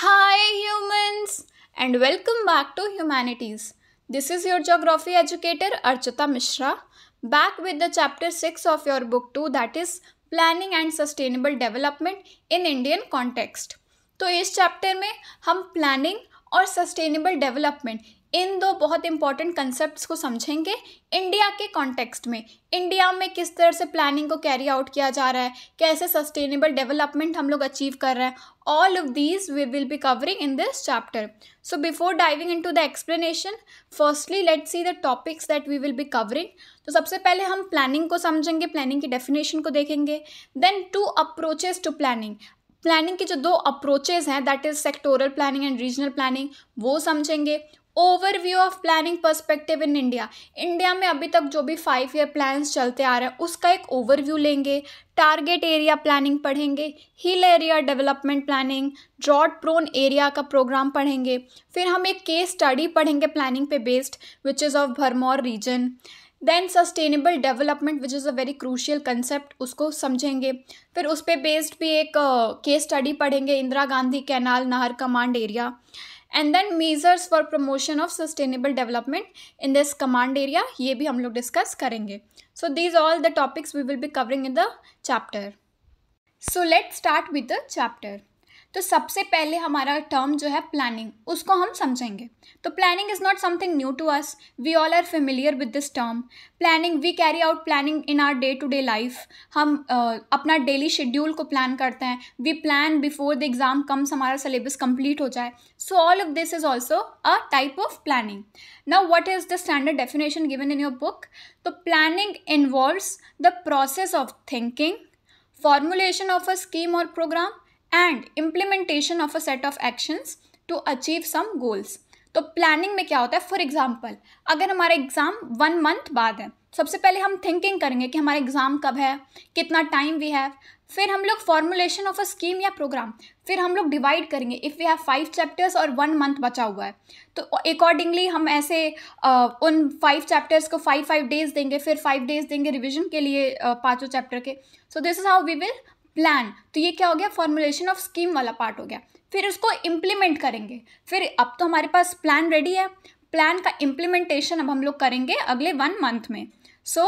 Hi humans and welcome back to Humanities. This is your geography educator Archita Mishra back with the chapter 6 of your book 2 that is Planning and Sustainable Development in Indian Context. तो इस chapter में हम planning और sustainable development इन दो बहुत important concept को समझेंगे India के कॉन्टेक्स्ट में इंडिया में किस तरह से प्लानिंग को कैरी आउट किया जा रहा है कैसे सस्टेनेबल डेवलपमेंट हम लोग अचीव कर रहे हैं all of these we will be covering in this chapter so before diving into the explanation firstly let see the topics that we will be covering तो सबसे पहले हम प्लानिंग को समझेंगे प्लानिंग की डेफिनेशन को देखेंगे then two approaches to planning planning की जो दो अप्रोचेज हैं that is sectoral planning and regional planning वो समझेंगे overview of planning perspective in India India में अभी तक जो भी फाइव ईयर प्लान्स चलते आ रहे हैं उसका एक ओवरव्यू लेंगे टारगेट एरिया प्लानिंग पढ़ेंगे hill area development planning drought prone area का प्रोग्राम पढ़ेंगे फिर हम एक केस स्टडी पढ़ेंगे प्लानिंग पे based which is of Bharmour region then sustainable development which is a very crucial concept उसको समझेंगे फिर उस पर बेस्ड भी एक केस uh, स्टडी पढ़ेंगे इंदिरा गांधी कैनाल नहर command area and then measures for promotion of sustainable development in this command area ये भी हम लोग डिस्कस करेंगे so these all the topics we will be covering in the chapter so let start with the chapter तो सबसे पहले हमारा term जो है प्लानिंग उसको हम समझेंगे तो planning is not something new to us we all are familiar with this term planning we carry out planning in our day to day life हम uh, अपना डेली शेड्यूल को प्लान करते हैं we plan before the exam comes हमारा syllabus complete हो जाए so all of this is also a type of planning now what is the standard definition given in your book तो planning involve the process of thinking formulation of a scheme और programme and implementation of a set of actions to achieve some goals तो planning में क्या होता है for example अगर हमारा exam one month बाद है सबसे पहले हम थिंकिंग करेंगे कि हमारा एग्ज़ाम कब है कितना टाइम वी हैव फिर हम लोग फॉर्मुलेशन ऑफ अ स्कीम या प्रोग्राम फिर हम लोग डिवाइड करेंगे if we have five chapters और वन मंथ बचा हुआ है तो अकॉर्डिंगली हम ऐसे uh, उन फाइव चैप्टर्स को फाइव फाइव डेज देंगे फिर फाइव डेज देंगे रिविजन के लिए पाँचों चैप्टर के so this is how we will plan तो ये क्या हो गया फॉर्मुलेशन ऑफ स्कीम वाला पार्ट हो गया फिर उसको इम्प्लीमेंट करेंगे फिर अब तो हमारे पास प्लान रेडी है प्लान का इम्प्लीमेंटेशन अब हम लोग करेंगे अगले वन मंथ में so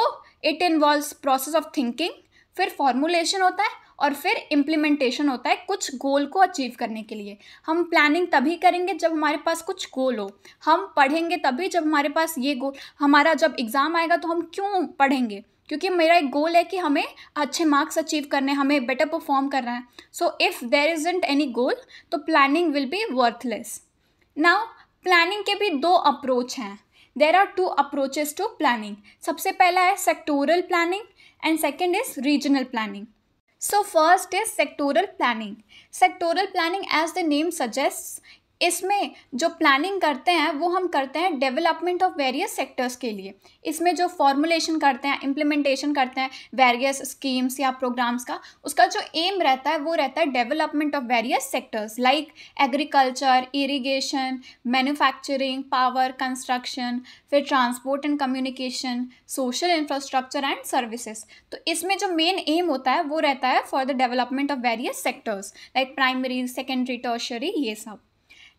it involves process of thinking फिर फॉर्मुलेशन होता है और फिर इम्प्लीमेंटेशन होता है कुछ गोल को अचीव करने के लिए हम प्लानिंग तभी करेंगे जब हमारे पास कुछ गोल हो हम पढ़ेंगे तभी जब हमारे पास ये गोल हमारा जब एग्ज़ाम आएगा तो हम क्यों पढ़ेंगे क्योंकि मेरा एक गोल है कि हमें अच्छे मार्क्स अचीव करने हमें बेटर परफॉर्म करना है so if there isn't any goal तो planning will be worthless now planning के भी दो अप्रोच हैं there are two approaches to planning सबसे पहला है sectoral planning and second is regional planning so first is sectoral planning sectoral planning as the name suggest इसमें जो planning करते हैं वो हम करते हैं डेवलपमेंट ऑफ वेरियस सेक्टर्स के लिए इसमें जो फॉर्मुलेशन करते हैं इम्प्लीमेंटेशन करते हैं वेरियस स्कीम्स या प्रोग्राम्स का उसका जो एम रहता है वो रहता है development of various sectors like agriculture irrigation manufacturing power construction फिर transport and communication social infrastructure and services तो इसमें जो मेन एम होता है वो रहता है for the development of various sectors like primary secondary tertiary ये सब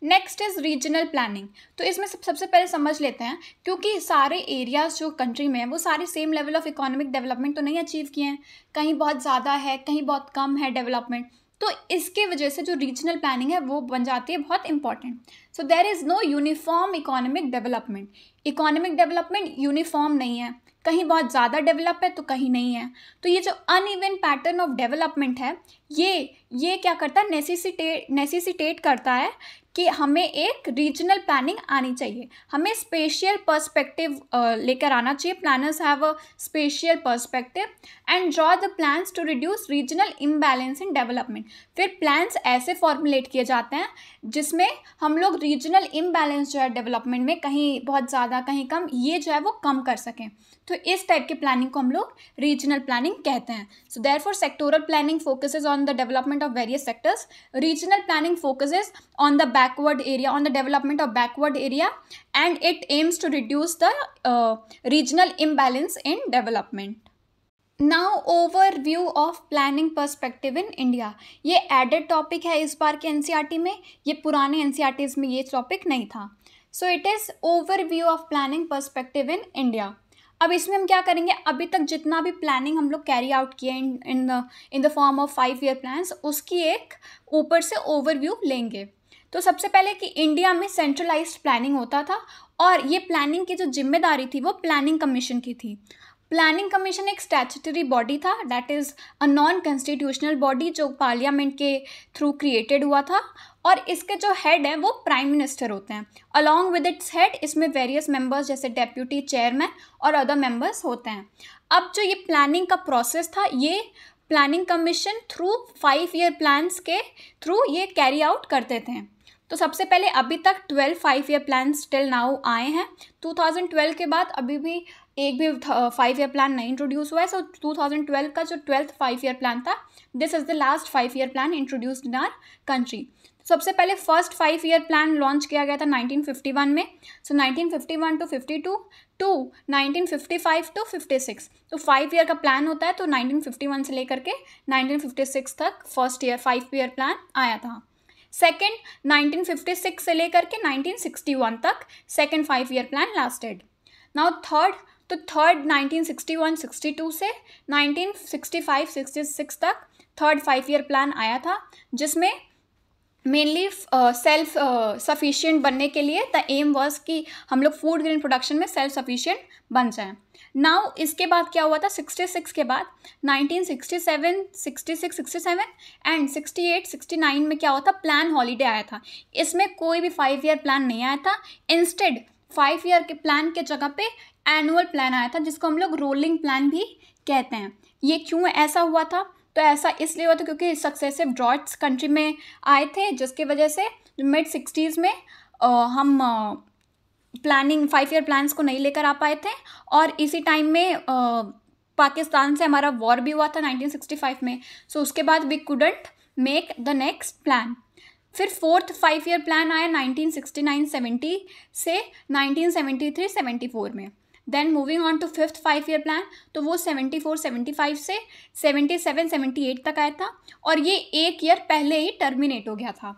नेक्स्ट इज़ रीजनल प्लानिंग तो इसमें सब सबसे पहले समझ लेते हैं क्योंकि सारे एरियाज़ जो कंट्री में हैं वो सारे same level of economic development तो नहीं अचीव किए हैं कहीं बहुत ज़्यादा है कहीं बहुत कम है डेवलपमेंट तो इसके वजह से जो रीजनल प्लानिंग है वो बन जाती है बहुत important so there is no uniform economic development economic development uniform नहीं है कहीं बहुत ज़्यादा डेवलप है तो कहीं नहीं है तो ये जो अन पैटर्न ऑफ डेवलपमेंट है ये ये क्या करता है नेसेसिटेट नेसेसिटेट करता है कि हमें एक रीजनल प्लानिंग आनी चाहिए हमें स्पेशियल पर्सपेक्टिव लेकर आना चाहिए planners have a spatial perspective and draw the plans to reduce regional imbalance in development फिर प्लान्स ऐसे फॉर्मुलेट किए जाते हैं जिसमें हम लोग रीजनल इम्बैलेंस जो है डेवलपमेंट में कहीं बहुत ज़्यादा कहीं कम ये जो है वो कम कर सकें तो इस टाइप के प्लानिंग को हम लोग रीजनल प्लानिंग कहते हैं so therefore sectoral planning focuses on the development of various sectors regional planning focuses on the backward area on the development of backward area and it aims to reduce the regional imbalance in development now overview of planning perspective in India ये added topic है इस बार के N C R T में ये पुराने N C are tease में ये topic नहीं था so it is overview of planning perspective in India अब इसमें हम क्या करेंगे अभी तक जितना भी प्लानिंग हम लोग कैरी आउट किए in in the in the form of five year plans उसकी एक ऊपर से ओवरव्यू लेंगे तो सबसे पहले कि इंडिया में सेंट्रलाइज्ड प्लानिंग होता था और ये प्लानिंग की जो जिम्मेदारी थी वो प्लानिंग कमीशन की थी प्लानिंग कमीशन एक स्टैचूटरी बॉडी था that is a non constitutional body जो पार्लियामेंट के थ्रू क्रिएटेड हुआ था और इसके जो हेड हैं वो प्राइम मिनिस्टर होते हैं अलॉन्ग विद इट्स हेड इसमें वेरियस मेंबर्स जैसे डेप्यूटी चेयरमैन और अदर मेंबर्स होते हैं अब जो ये प्लानिंग का प्रोसेस था ये planning commission through five year plans के थ्रू ये कैरी आउट करते थे तो सबसे पहले अभी तक twelve five year plan till now आए हैं टू के बाद अभी भी एक भी फाइव ईयर प्लान नहीं इंट्रोड्यूस हुआ है सो so 2012 का जो ट्वेल्थ फाइव ईयर प्लान था this is the last five year plan introduced in our country सबसे पहले first five year plan launch किया गया था 1951 में so so, 1951 to 52 to 1955 to 56 तो फाइव ईयर का प्लान होता है तो 1951 से लेकर के 1956 तक first year five year plan आया था सेकेंड 1956 से लेकर के 1961 तक second five year plan lasted now third तो थर्ड 1961 62 से 1965 66 तक थर्ड फाइव ईयर प्लान आया था जिसमें मेनली सेल्फ सफिशियंट बनने के लिए द एम वॉज कि हम लोग फूड ग्रीन प्रोडक्शन में सेल्फ सफिशियंट बन जाएं नाउ इसके बाद क्या हुआ था 66 के बाद 1967 66 67 एंड 68 69 में क्या हुआ था प्लान हॉलीडे आया था इसमें कोई भी फाइव ईयर प्लान नहीं आया था इंस्टेड फाइव ईयर के प्लान के जगह पे एनुअल प्लान आया था जिसको हम लोग रोलिंग प्लान भी कहते हैं ये क्यों ऐसा हुआ था तो ऐसा इसलिए हुआ था क्योंकि सक्सेसिव ड्रॉट्स कंट्री में आए थे जिसकी वजह से मिड सिक्सटीज़ में हम प्लानिंग फाइव ईयर प्लान्स को नहीं लेकर आ पाए थे और इसी टाइम में पाकिस्तान से हमारा वॉर भी हुआ था 1965 में सो so, उसके बाद we couldn't make the next plan फिर फोर्थ फाइव ईयर प्लान आया 1969-70 से 1973-74 में then moving on to fifth five year plan तो वो सेवेंटी फोर सेवेंटी फाइव से सेवेंटी सेवन सेवेंटी एट तक आया था और ये एक ईयर पहले ही टर्मिनेट हो गया था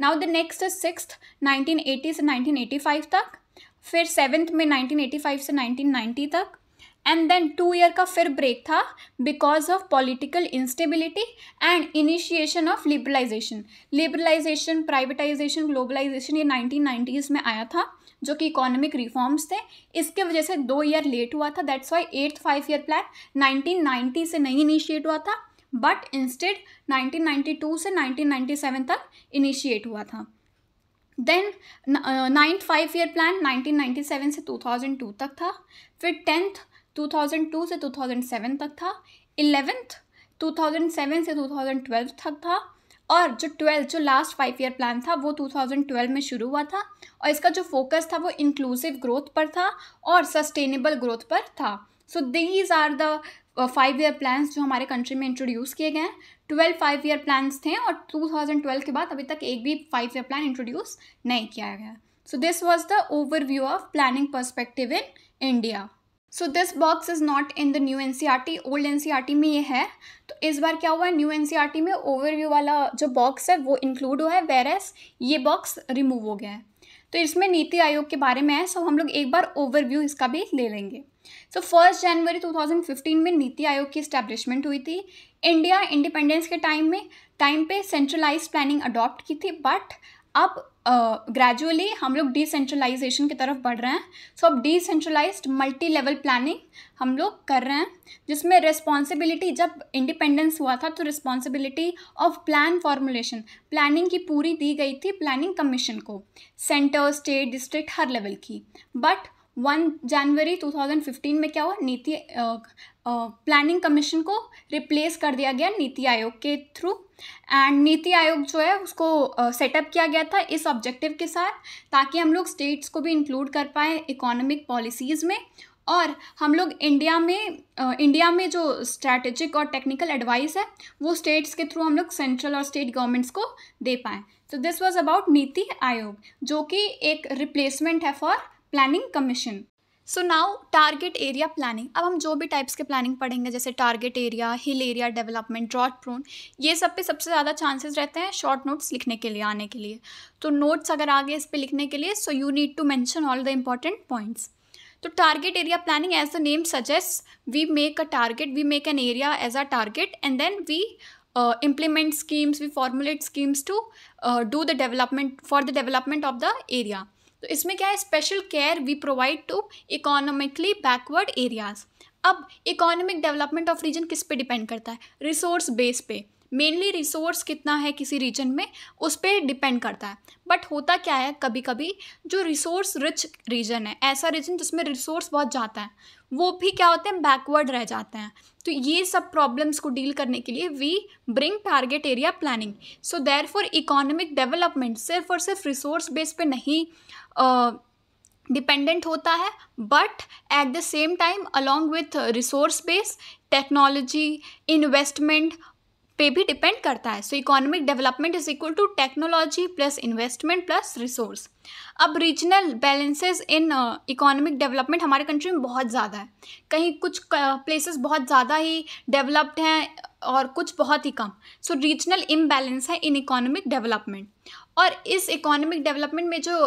now the next six nineteen eighty से नाइनटीन एटी फाइव तक फिर सेवन्थ में नाइनटीन एटी फाइव से नाइनटीन नाइन्टी तक एंड देन टू ईयर का फिर ब्रेक था because of political instability and initiation of liberalisation liberalisation privatisation globalisation ये नाइनटीन नाइन्टीज़ में आया था जो कि इकोनॉमिक रिफॉर्म्स थे इसके वजह से दो ईयर लेट हुआ था that's why eighth five year plan 1990 से नहीं इनिशिएट हुआ था बट इंस्टेड 1992 से 1997 तक इनिशिएट हुआ था then ninth five year plan 1997 से 2002 तक था फिर टेंथ 2002 से 2007 तक था इलेवेंथ 2007 से 2012 तक था और जो ट्वेल्थ जो लास्ट फाइव ईयर प्लान था वो 2012 में शुरू हुआ था और इसका जो फोकस था वो इंक्लूसिव ग्रोथ पर था और सस्टेनेबल ग्रोथ पर था so these are the five year plans जो हमारे कंट्री में इंट्रोड्यूस किए गए हैं ट्वेल्व फाइव ईयर प्लान्स थे और 2012 के बाद अभी तक एक भी फाइव ईयर प्लान इंट्रोड्यूस नहीं किया गया so this was the overview of planning perspective in India so this box is not in the new N C R T old N C R T में ये है इस बार क्या हुआ है न्यू एन में ओवरव्यू वाला जो बॉक्स है वो इंक्लूड हुआ है वेर एस ये बॉक्स रिमूव हो गया है तो इसमें नीति आयोग के बारे में है सो हम लोग एक बार ओवरव्यू इसका भी ले लेंगे सो फर्स्ट जनवरी 2015 में नीति आयोग की स्टैब्लिशमेंट हुई थी इंडिया इंडिपेंडेंस के टाइम में टाइम पे सेंट्रलाइज प्लानिंग अडॉप्ट की थी बट अब ग्रेजुअली uh, हम लोग डिसेंट्रलाइजेशन की तरफ बढ़ रहे हैं सो अब डिसेंट्रलाइज मल्टी लेवल प्लानिंग हम लोग कर रहे हैं जिसमें रिस्पॉन्सिबिलिटी जब इंडिपेंडेंस हुआ था तो responsibility of plan formulation planning की पूरी दी गई थी प्लानिंग कमीशन को सेंटर स्टेट डिस्ट्रिक्ट हर लेवल की बट वन जनवरी 2015 में क्या हुआ नीति प्लानिंग कमीशन को रिप्लेस कर दिया गया नीति आयोग के थ्रू एंड नीति आयोग जो है उसको सेटअप किया गया था इस ऑब्जेक्टिव के साथ ताकि हम लोग स्टेट्स को भी इंक्लूड कर पाए इकोनॉमिक पॉलिसीज़ में और हम लोग इंडिया में इंडिया में जो स्ट्रैटेजिक और टेक्निकल एडवाइस है वो स्टेट्स के थ्रू हम लोग सेंट्रल और स्टेट गवर्नमेंट्स को दे पाएँ तो दिस वॉज अबाउट नीति आयोग जो कि एक रिप्लेसमेंट है for planning commission so now target area planning अब हम जो भी टाइप्स के प्लानिंग पढ़ेंगे जैसे target area hill area development drought prone ये सब पे सबसे ज़्यादा चांसेस रहते हैं शॉर्ट नोट्स लिखने के लिए आने के लिए तो नोट्स अगर आ गए इस पर लिखने के लिए so you need to mention all the important points तो target area planning as the name suggest we make a target we make an area as a target and then we implement schemes we formulate schemes to do the development for the development of the area तो इसमें क्या है special care we provide to economically backward areas अब economic development of region किस पे depend करता है resource base पे मेनली रिसोर्स कितना है किसी रीजन में उस पर डिपेंड करता है बट होता क्या है कभी कभी जो रिसोर्स रिच रीजन है ऐसा रीजन जिसमें रिसोर्स बहुत जाता है वो भी क्या होते हैं बैकवर्ड रह जाते हैं तो ये सब प्रॉब्लम्स को डील करने के लिए we bring target area planning so therefore economic development सिर्फ और सिर्फ रिसोर्स बेस पे नहीं डिपेंडेंट होता है but at the same time along with resource base technology investment पे भी डिपेंड करता है so economic development is equal to technology plus investment plus resource अब regional balances in economic development हमारे कंट्री में बहुत ज़्यादा है कहीं कुछ प्लेसेस बहुत ज़्यादा ही डेवलप्ड हैं और कुछ बहुत ही कम सो रीजनल इम्बैलेंस है इन इकोनॉमिक डेवलपमेंट और इस इकोनॉमिक डेवलपमेंट में जो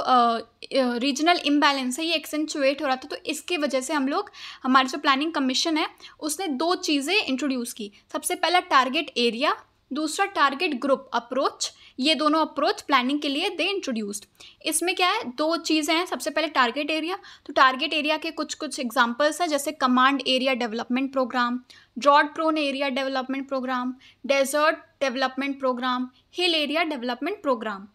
रीजनल इम्बैलेंस है ये एक्सेंचुएट हो रहा था तो इसके वजह से हम लोग हमारे जो प्लानिंग कमीशन है उसने दो चीज़ें इंट्रोड्यूस की सबसे पहला टारगेट एरिया दूसरा टारगेट ग्रुप अप्रोच ये दोनों अप्रोच प्लानिंग के लिए दे इंट्रोड्यूस्ड इसमें क्या है दो चीज़ें हैं सबसे पहले टारगेट एरिया तो टारगेट एरिया के कुछ कुछ एग्जांपल्स हैं जैसे command area development programme drought prone area development programme desert development programme hill area development programme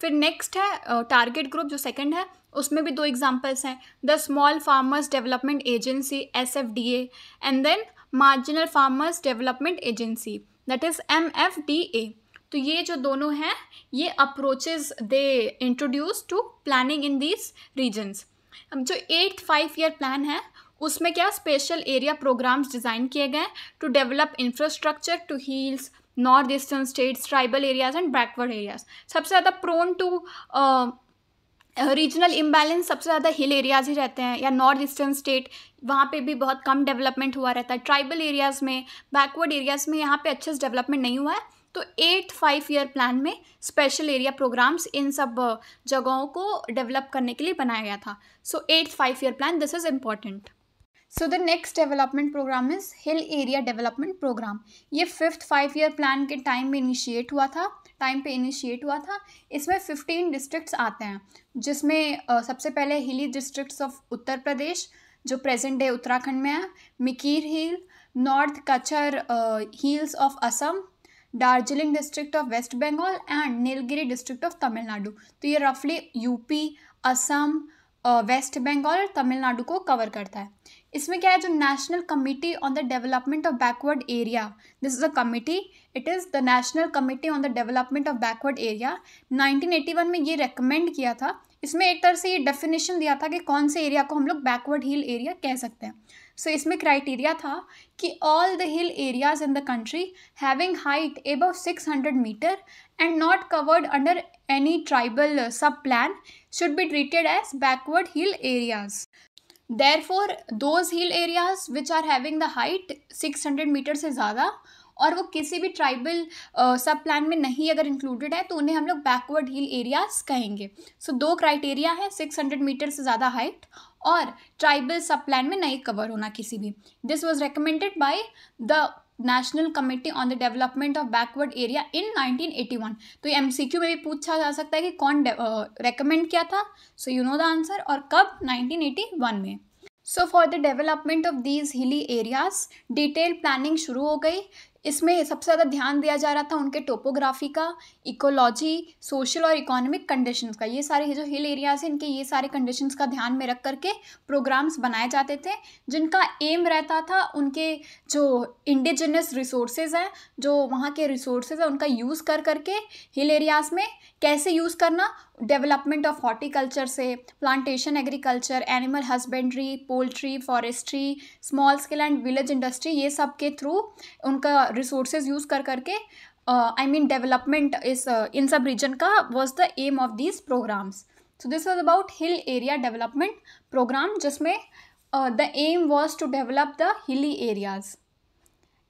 फिर नेक्स्ट है टारगेट ग्रुप जो सेकंड है उसमें भी दो एग्जांपल्स हैं the small farmers development agency S F D and then marginal farmers development agency that is M F D A तो ये जो दोनों हैं ये approaches they introduce to planning in these regions जो एट्थ फाइव ईयर प्लान है उसमें क्या स्पेशल एरिया प्रोग्राम्स डिज़ाइन किए गए to develop infrastructure to hills north eastern states tribal areas and backward areas सबसे ज़्यादा प्रोन टू रीजनल इम्बैलेंस सबसे ज़्यादा हिल एरियाज ही रहते हैं या नॉर्थ ईस्टर्न स्टेट वहाँ पे भी बहुत कम डेवलपमेंट हुआ रहता है ट्राइबल एरियाज़ में बैकवर्ड एरियाज़ में यहाँ पे अच्छे से डेवलपमेंट नहीं हुआ है तो एट फाइव ईयर प्लान में स्पेशल एरिया प्रोग्राम्स इन सब जगहों को डेवलप करने के लिए बनाया गया था so eight five year plan this is important so the next development programme is hill area development programme ये फिफ्थ फाइव ईयर प्लान के टाइम में इनिशिएट हुआ था टाइम पे इनिशिएट हुआ था इसमें फिफ्टीन डिस्ट्रिक्ट्स आते हैं जिसमें सबसे पहले हिली डिस्ट्रिक्ट्स ऑफ उत्तर प्रदेश जो प्रेजेंट डे उत्तराखंड में है Mikir hill North Cachar hills of Assam Darjeeling district of West Bengal and Nilgiri district of Tamil Nadu तो ये रफली यूपी असम वेस्ट बंगाल और तमिलनाडु को कवर करता है इसमें क्या है जो national committee on the development of backward area this is a committee it is the national committee on the development of backward area 1981 में ये रेकमेंड किया था इसमें एक तरह से ये डेफिनेशन दिया था कि कौन से एरिया को हम लोग बैकवर्ड हिल एरिया कह सकते हैं सो so, इसमें क्राइटेरिया था कि all the hill areas in the country having height above 600 metre and not covered under any tribal sub plan should be treated as backward hill areas therefore those hill areas which are having the height 600 metre से ज़्यादा और वो किसी भी tribal sub plan में नहीं अगर included है तो उन्हें हम लोग बैकवर्ड हिल एरियाज कहेंगे सो so, दो क्राइटेरिया है हंड्रेड मीटर से ज़्यादा हाइट और ट्राइबल सब प्लान में नहीं कवर होना किसी भी this was recommended by the national committee on the development of backward area in 1981 तो ये एमसीक्यू में भी पूछा जा सकता है कि कौन रेकमेंड uh, किया था so you know the answer और कब 1981 में so for the development of these hilly areas detail planning शुरू हो गई इसमें सबसे ज़्यादा ध्यान दिया जा रहा था उनके टोपोग्राफी का इकोलॉजी सोशल और इकोनॉमिक कंडीशंस का ये सारे जो हिल एरियाज़ हैं इनके ये सारे कंडीशंस का ध्यान में रख करके प्रोग्राम्स बनाए जाते थे जिनका एम रहता था उनके जो इंडिजिनस रिसोर्सेज हैं जो वहाँ के रिसोर्सेज हैं उनका यूज़ कर करके हिल एरियाज़ में कैसे यूज़ करना डेवलपमेंट ऑफ हॉर्टिकल्चर से plantation agriculture animal husbandry poultry forestry small scale and village industry ये सब के थ्रू उनका रिसोर्सेज यूज़ कर करके आई मीन डेवलपमेंट इस इन सब रीजन का was the aim of this programs so this was about hill area development program जिसमें the aim was to develop the hilly areas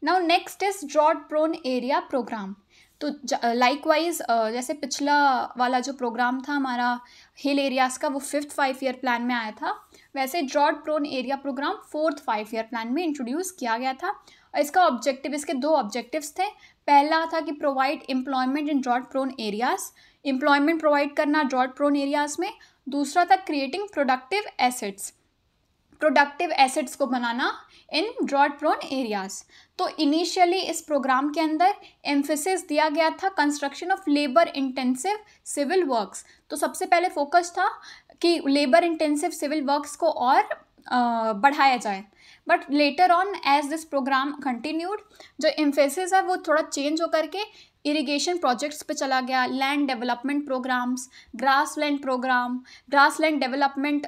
now next is drought prone area program तो likewise uh, uh, जैसे पिछला वाला जो programme था हमारा हिल areas का वो फिफ्थ फाइव ईयर प्लान में आया था वैसे drought prone area program fourth five year plan में इंट्रोड्यूस किया गया था इसका ऑब्जेक्टिव इसके दो ऑब्जेक्टिव्स थे पहला था कि provide employment in drought prone areas employment provide करना ड्रॉट प्रोन एरियाज़ में दूसरा था creating productive assets productive assets को बनाना इन ड्रॉट प्रोन एरियाज़ तो इनिशियली इस प्रोग्राम के अंदर एम्फेसिस दिया गया था construction of labour intensive civil works तो सबसे पहले फोकस था कि लेबर इंटेंसिव सिविल वर्क्स को और बढ़ाया जाए but later on as this program continued जो इम्फेसिस है वो थोड़ा चेंज होकर के इरिगेशन प्रोजेक्ट्स पे चला गया land development programs grass land program grass land development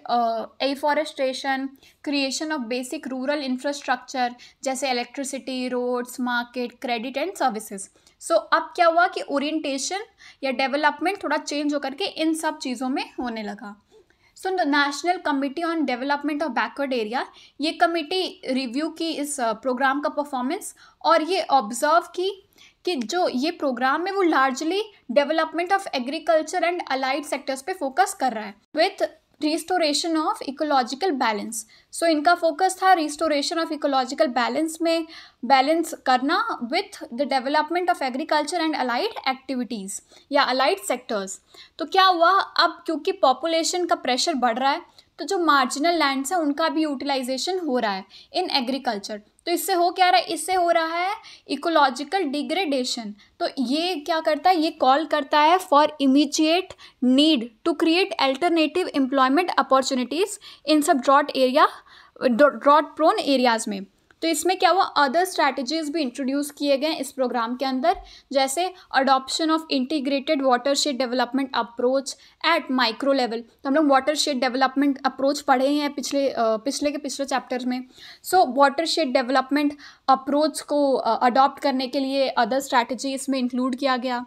afforestation creation of basic rural infrastructure जैसे electricity roads market credit and services so अब क्या हुआ कि ओरिएंटेशन या डेवलपमेंट थोड़ा चेंज होकर के इन सब चीज़ों में होने लगा so national committee on development of backward area ये कमिटी रिव्यू की इस प्रोग्राम uh, का परफॉर्मेंस और ये ऑब्जर्व की कि जो ये प्रोग्राम है वो largely development of agriculture and allied sectors पे फोकस कर रहा है with restoration of ecological balance so इनका फोकस था रिस्टोरेशन ऑफ इकोलॉजिकल बैलेंस में बैलेंस करना with the development of agriculture and allied activities या अलाइड सेक्टर्स तो क्या हुआ अब क्योंकि पॉपुलेशन का प्रेशर बढ़ रहा है तो जो मार्जिनल लैंड्स हैं उनका भी यूटिलाइजेशन हो रहा है इन एग्रीकल्चर तो इससे हो क्या रहा है इससे हो रहा है इकोलॉजिकल डिग्रेडेशन तो ये क्या करता है ये कॉल करता है for immediate need to create alternative employment opportunities इन सब drought area drought prone areas में तो इसमें क्या हुआ अदर स्ट्रैटेजीज भी इंट्रोड्यूस किए गए इस प्रोग्राम के अंदर जैसे adoption of integrated watershed development approach at micro level तो हम लोग वाटर शेड डेवलपमेंट अप्रोच पढ़े हैं पिछले पिछले के पिछले चैप्टर में so watershed development approach को अडॉप्ट करने के लिए अदर स्ट्रैटेजी इसमें इंक्लूड किया गया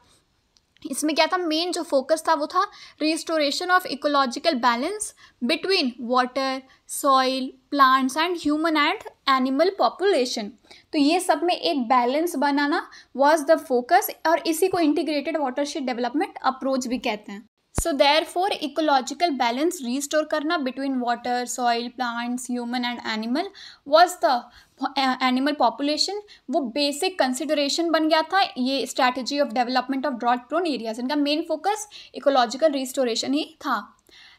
इसमें क्या था मेन जो फोकस था वो था restoration of ecological balance between water soil plants and human and animal population तो ये सब में एक बैलेंस बनाना वाज द फोकस और इसी को इंटीग्रेटेड वाटरशेड डेवलपमेंट अप्रोच भी कहते हैं so there for ecological balance restore करना between water soil plants human and animal was the animal population वो बेसिक कंसिडरेशन बन गया था ये strategy of development of drought prone areas इनका मेन फोकस इकोलॉजिकल रिस्टोरेशन ही था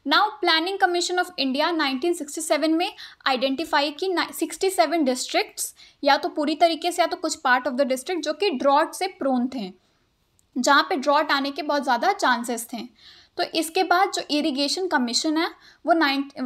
now planning commission of India 1967 में आइडेंटिफाई की 67 डिस्ट्रिक्ट्स या तो पूरी तरीके से या तो कुछ पार्ट ऑफ द डिस्ट्रिक्ट जो कि ड्रॉट से प्रोन थे जहाँ पे ड्रॉट आने के बहुत ज़्यादा चांसेस थे तो इसके बाद जो इरिगेशन कमीशन है वो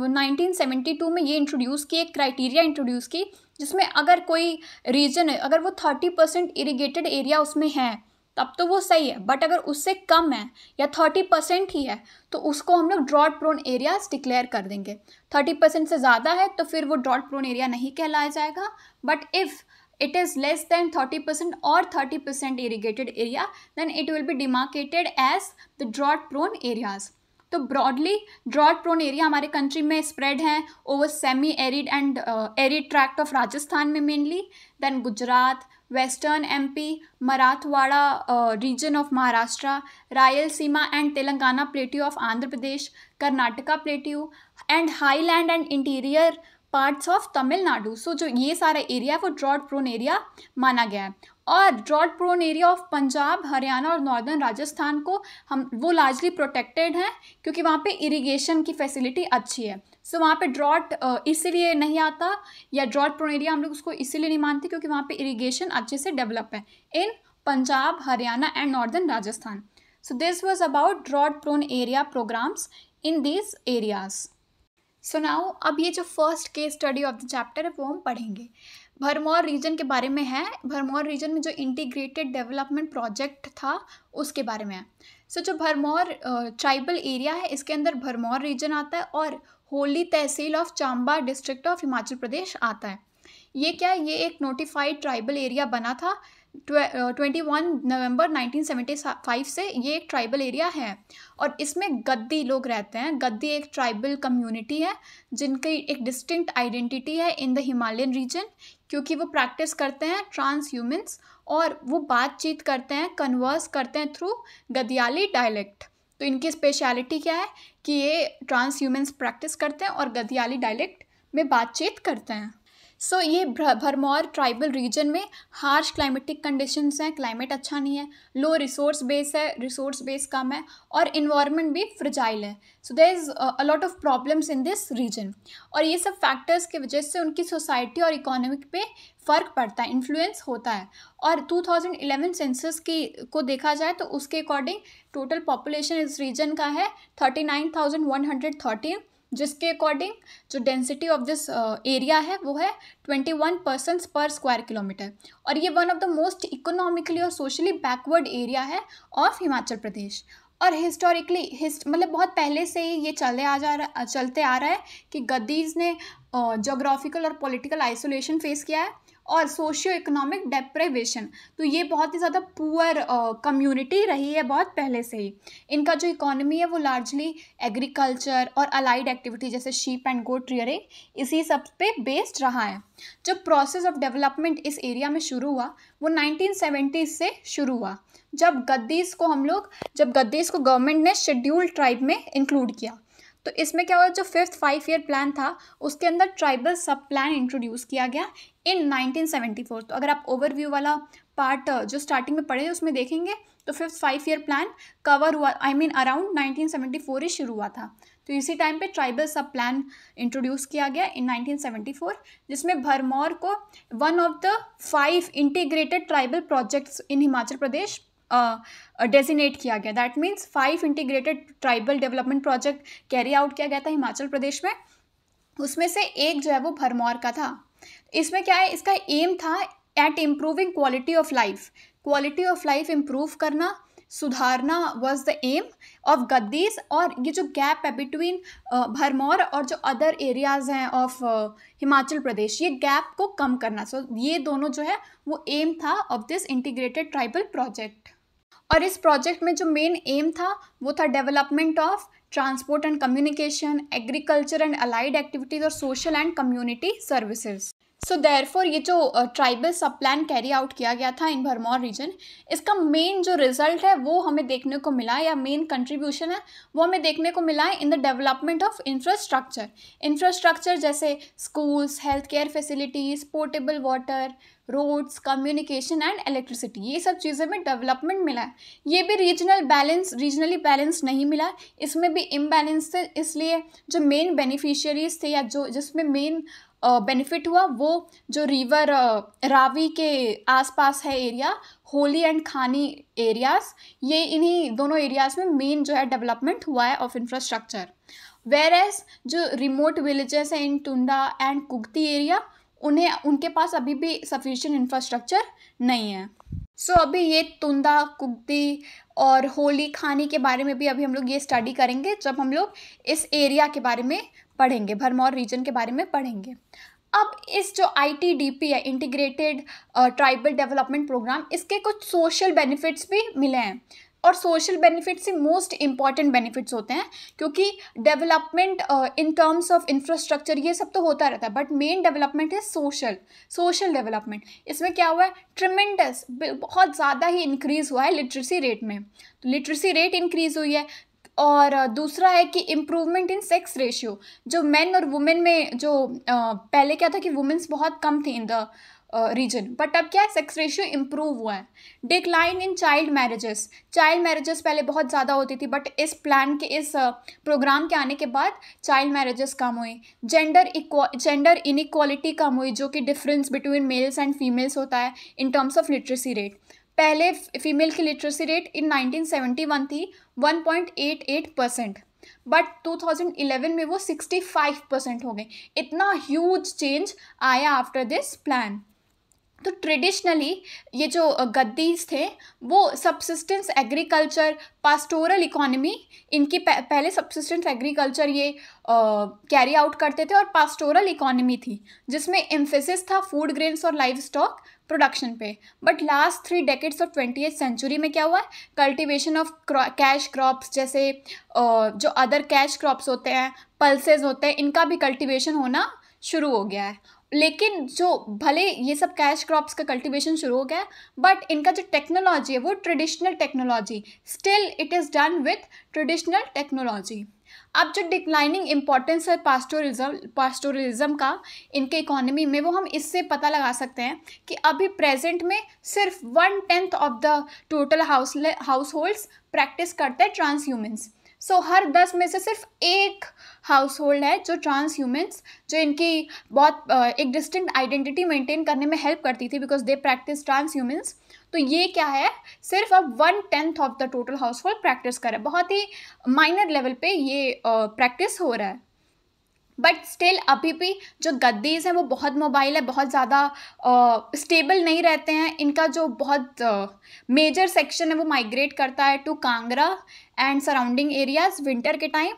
नाइनटीन सेवेंटी टू में ये इंट्रोड्यूस की एक क्राइटेरिया इंट्रोड्यूस की जिसमें अगर कोई रीजन है अगर वो थर्टी परसेंट इरीगेटेड एरिया उसमें है तब तो वो सही है बट अगर उससे कम है या थर्टी परसेंट ही है तो उसको हम लोग ड्रॉट प्रोन एरियाज डिक्लेयर कर देंगे थर्टी परसेंट से ज़्यादा है तो फिर वो ड्रॉट प्रोन एरिया नहीं कहलाया जाएगा but if it is less than 30% or 30% irrigated area then it will be demarcated as the drought prone areas तो ब्रॉडली ड्रॉट प्रोन एरिया हमारे कंट्री में स्प्रेड हैं over semi arid and arid tract of Rajasthan में mainly then Gujarat western MP Marathwada region of Maharashtra Rayalaseema and Telangana plateau of Andhra Pradesh Karnataka plateau and highland and interior parts of Tamil Nadu so जो ये सारा area है वो drought prone area माना गया है और drought prone area of Punjab Haryana और नॉर्दर्न राजस्थान को हम वो लार्जली प्रोटेक्टेड हैं क्योंकि वहाँ पे इरिगेशन की फैसिलिटी अच्छी है सो so, वहाँ पे ड्रॉट इसीलिए नहीं आता या ड्रॉट प्रोन एरिया हम लोग उसको इसीलिए नहीं मानते क्योंकि वहाँ पे इरीगेशन अच्छे से डेवलप है in Punjab Haryana and northern Rajasthan so this was about drought prone area programmes in these areas so so अब ये जो first case study of the chapter है वो हम पढ़ेंगे भरमौर रीजन के बारे में है भरमौर रीजन में जो इंटीग्रेटेड डेवलपमेंट प्रोजेक्ट था उसके बारे में है सो so, जो भरमौर ट्राइबल एरिया है इसके अंदर भरमौर रीजन आता है और Holi tehsil of Chamba district of Himachal Pradesh आता है ये क्या है ये एक नोटिफाइड ट्राइबल एरिया बना था ट्वेंटी वन नवंबर फाइव से ये एक ट्राइबल एरिया है और इसमें गद्दी लोग रहते हैं गद्दी एक ट्राइबल कम्युनिटी है जिनकी एक डिस्टिंक्ट आइडेंटिटी है इन द हिमालयन रीजन क्योंकि वो प्रैक्टिस करते हैं ट्रांस ह्यूमन्स और वो बातचीत करते हैं कन्वर्स करते हैं थ्रू गदियाली डायलेक्ट तो इनकी स्पेशलिटी क्या है कि ये ट्रांस ह्यूमन्स प्रैक्टिस करते हैं और गदियाली डायलेक्ट में बातचीत करते हैं सो so, ये भरमौर ट्राइबल रीजन में हार्श क्लाइमेटिक कंडीशंस हैं क्लाइमेट अच्छा नहीं है लो रिसोर्स बेस है रिसोर्स बेस कम है और इन्वायरमेंट भी फ्रजाइल है so there is a lot of problems in this region और ये सब फैक्टर्स की वजह से उनकी सोसाइटी और इकोनॉमिक पे फ़र्क पड़ता है इन्फ्लुएंस होता है और 2011 सेंसस की को देखा जाए तो उसके अकॉर्डिंग टोटल पॉपुलेशन इस रीजन का है thirty nine thousand one hundred thirteen जिसके अकॉर्डिंग जो डेंसिटी ऑफ दिस एरिया है वो है twenty one percent per square kilometre और ये one of the most economically और सोशली बैकवर्ड एरिया है ऑफ हिमाचल प्रदेश और हिस्टोरिकली हिस्ट मतलब बहुत पहले से ही ये चले आ जा रहा चलते आ रहा है कि गद्दीज़ ने जोग्राफिकल uh, और पॉलिटिकल आइसोलेशन फेस किया है और सोशियो इकोनॉमिक डेप्रेवेशन तो ये बहुत ही ज़्यादा पुअर कम्युनिटी रही है बहुत पहले से ही इनका जो इकोनॉमी है वो लार्जली एग्रीकल्चर और अलाइड एक्टिविटी जैसे शीप एंड गोट रियरिंग इसी सब पे बेस्ड रहा है जो प्रोसेस ऑफ डेवलपमेंट इस एरिया में शुरू हुआ वो नाइनटीन से शुरू हुआ जब गद्दीस को हम लोग जब गद्दीस को गवर्नमेंट ने शेड्यूल्ड ट्राइब में इंक्लूड किया तो इसमें क्या हुआ जो फिफ्थ फाइव ईयर प्लान था उसके अंदर ट्राइबल सब प्लान इंट्रोड्यूस किया गया इन 1974 तो अगर आप ओवरव्यू वाला पार्ट uh, जो स्टार्टिंग में पढ़े उसमें देखेंगे तो fifth five year plan cover हुआ आई मीन अराउंड 1974 ही शुरू हुआ था तो इसी टाइम पे ट्राइबल सब प्लान इंट्रोड्यूस किया गया इन 1974 जिसमें भरमौर को one of the five integrated tribal projects in Himachal Pradesh designate uh, uh किया गया that means five integrated tribal development project carry out किया गया था हिमाचल प्रदेश में उसमें से एक जो है वो भरमौर का था इसमें क्या है इसका एम था at improving quality of life quality of life improve करना सुधारना was the aim of Gaddis और ये जो गैप है बिटवीन भरमौर और जो अदर एरियाज़ हैं ऑफ हिमाचल प्रदेश ये गैप को कम करना सो so, ये दोनों जो है वो एम था of this integrated tribal project और इस प्रोजेक्ट में जो मेन एम था वो था development of transport and communication agriculture and allied activities और social and community services so therefore ये जो tribal sub plan carry out किया गया था इन भरमौर रीजन इसका मेन जो रिजल्ट है वो हमें देखने को मिला या मेन कंट्रीब्यूशन है वो हमें देखने को मिला है in the development of infrastructure infrastructure जैसे schools health care facilities portable water roads communication and electricity ये सब चीज़ें में डेवलपमेंट मिला है ये भी रीजनल बैलेंस रीजनली बैलेंस नहीं मिला इसमें भी इम्बैलेंस थे इसलिए जो मेन बेनिफिशियरीज थे या जो जिसमें मेन बेनिफिट हुआ वो जो रिवर रावी के आसपास है area Holi and Khani areas ये इन्हीं दोनों एरियाज़ में मेन जो है डेवलपमेंट हुआ है ऑफ इंफ्रास्ट्रक्चर वेर एज जो रिमोट विलेजेस हैं in Tunda and Kugti area उन्हें उनके पास अभी भी सफिशेंट इंफ्रास्ट्रक्चर नहीं है सो so, अभी ये तुंदा कुगती और होली खानी के बारे में भी अभी हम लोग ये स्टडी करेंगे जब हम लोग इस एरिया के बारे में पढ़ेंगे भरमौर रीजन के बारे में पढ़ेंगे अब इस जो आईटीडीपी है इंटीग्रेटेड ट्राइबल डेवलपमेंट प्रोग्राम इसके कुछ सोशल बेनिफिट्स भी मिले हैं और सोशल बेनिफिट्स ही मोस्ट इम्पॉर्टेंट बेनिफिट्स होते हैं क्योंकि development in terms of infrastructure ये सब तो होता रहता है बट मेन डेवलपमेंट है सोशल सोशल डेवलपमेंट इसमें क्या हुआ है ट्रिमेंडस बहुत ज़्यादा ही इंक्रीज़ हुआ है लिटरेसी रेट में तो लिटरेसी रेट इंक्रीज़ हुई है और दूसरा है कि इम्प्रूवमेंट इन सेक्स रेशियो जो मेन और वुमेन में जो पहले क्या था कि वुमेन्स बहुत कम थी इन द रीजन बट अब क्या है सेक्स रेशियो इम्प्रूव हुआ है decline in child marriages child marriages पहले बहुत ज़्यादा होती थी बट इस प्लान के इस प्रोग्राम के आने के बाद चाइल्ड मैरिजेस कम हुई जेंडर जेंडर इनिक्वालिटी कम हुई जो कि difference between males and females होता है in terms of literacy rate पहले फीमेल की लिटरेसी रेट इन 1971 थी 1.88 परसेंट बट 2011 में वो 65 परसेंट हो गए इतना ह्यूज चेंज आया आफ्टर दिस प्लान तो ट्रेडिशनली ये जो गद्दीज थे वो सबसिस्टेंस एग्रीकल्चर पास्टोरल इकोनॉमी इनकी पहले सबसिस्टेंस एग्रीकल्चर ये कैरी आउट करते थे और पास्टोरल इकोनॉमी थी जिसमें एम्फेसिस था फूड ग्रेन्स और लाइव स्टॉक प्रोडक्शन पे but last three decades of twentieth century में क्या हुआ है कल्टिवेशन ऑफ कैश क्रॉप्स जैसे जो अदर कैश क्रॉप्स होते हैं पल्सेज होते हैं इनका भी कल्टिवेशन होना शुरू हो गया है लेकिन जो भले ये सब कैश क्रॉप्स का कल्टीवेशन शुरू हो गया बट इनका जो टेक्नोलॉजी है वो traditional technology still it is done with traditional technology अब जो डिक्लाइनिंग इम्पॉर्टेंस है पास्टोरिज्म पास्टोरिज्म का इनके इकोनॉमी में वो हम इससे पता लगा सकते हैं कि अभी प्रेजेंट में सिर्फ one tenth of the total house households practice करते हैं ट्रांस ह्यूमन्स सो so, हर दस में से सिर्फ एक हाउस होल्ड है जो ट्रांस ह्यूमेंस जो इनकी बहुत एक डिस्टिंक्ट आइडेंटिटी मेंटेन करने में हेल्प करती थी because they practice transhumance तो ये क्या है सिर्फ अब one tenth of the total household practice करें बहुत ही माइनर लेवल पे ये प्रैक्टिस हो रहा है बट स्टिल अभी भी जो गद्दीज़ हैं वो बहुत मोबाइल है बहुत ज़्यादा स्टेबल नहीं रहते हैं इनका जो बहुत मेजर सेक्शन है वो माइग्रेट करता है to Kangra and surrounding areas winter के time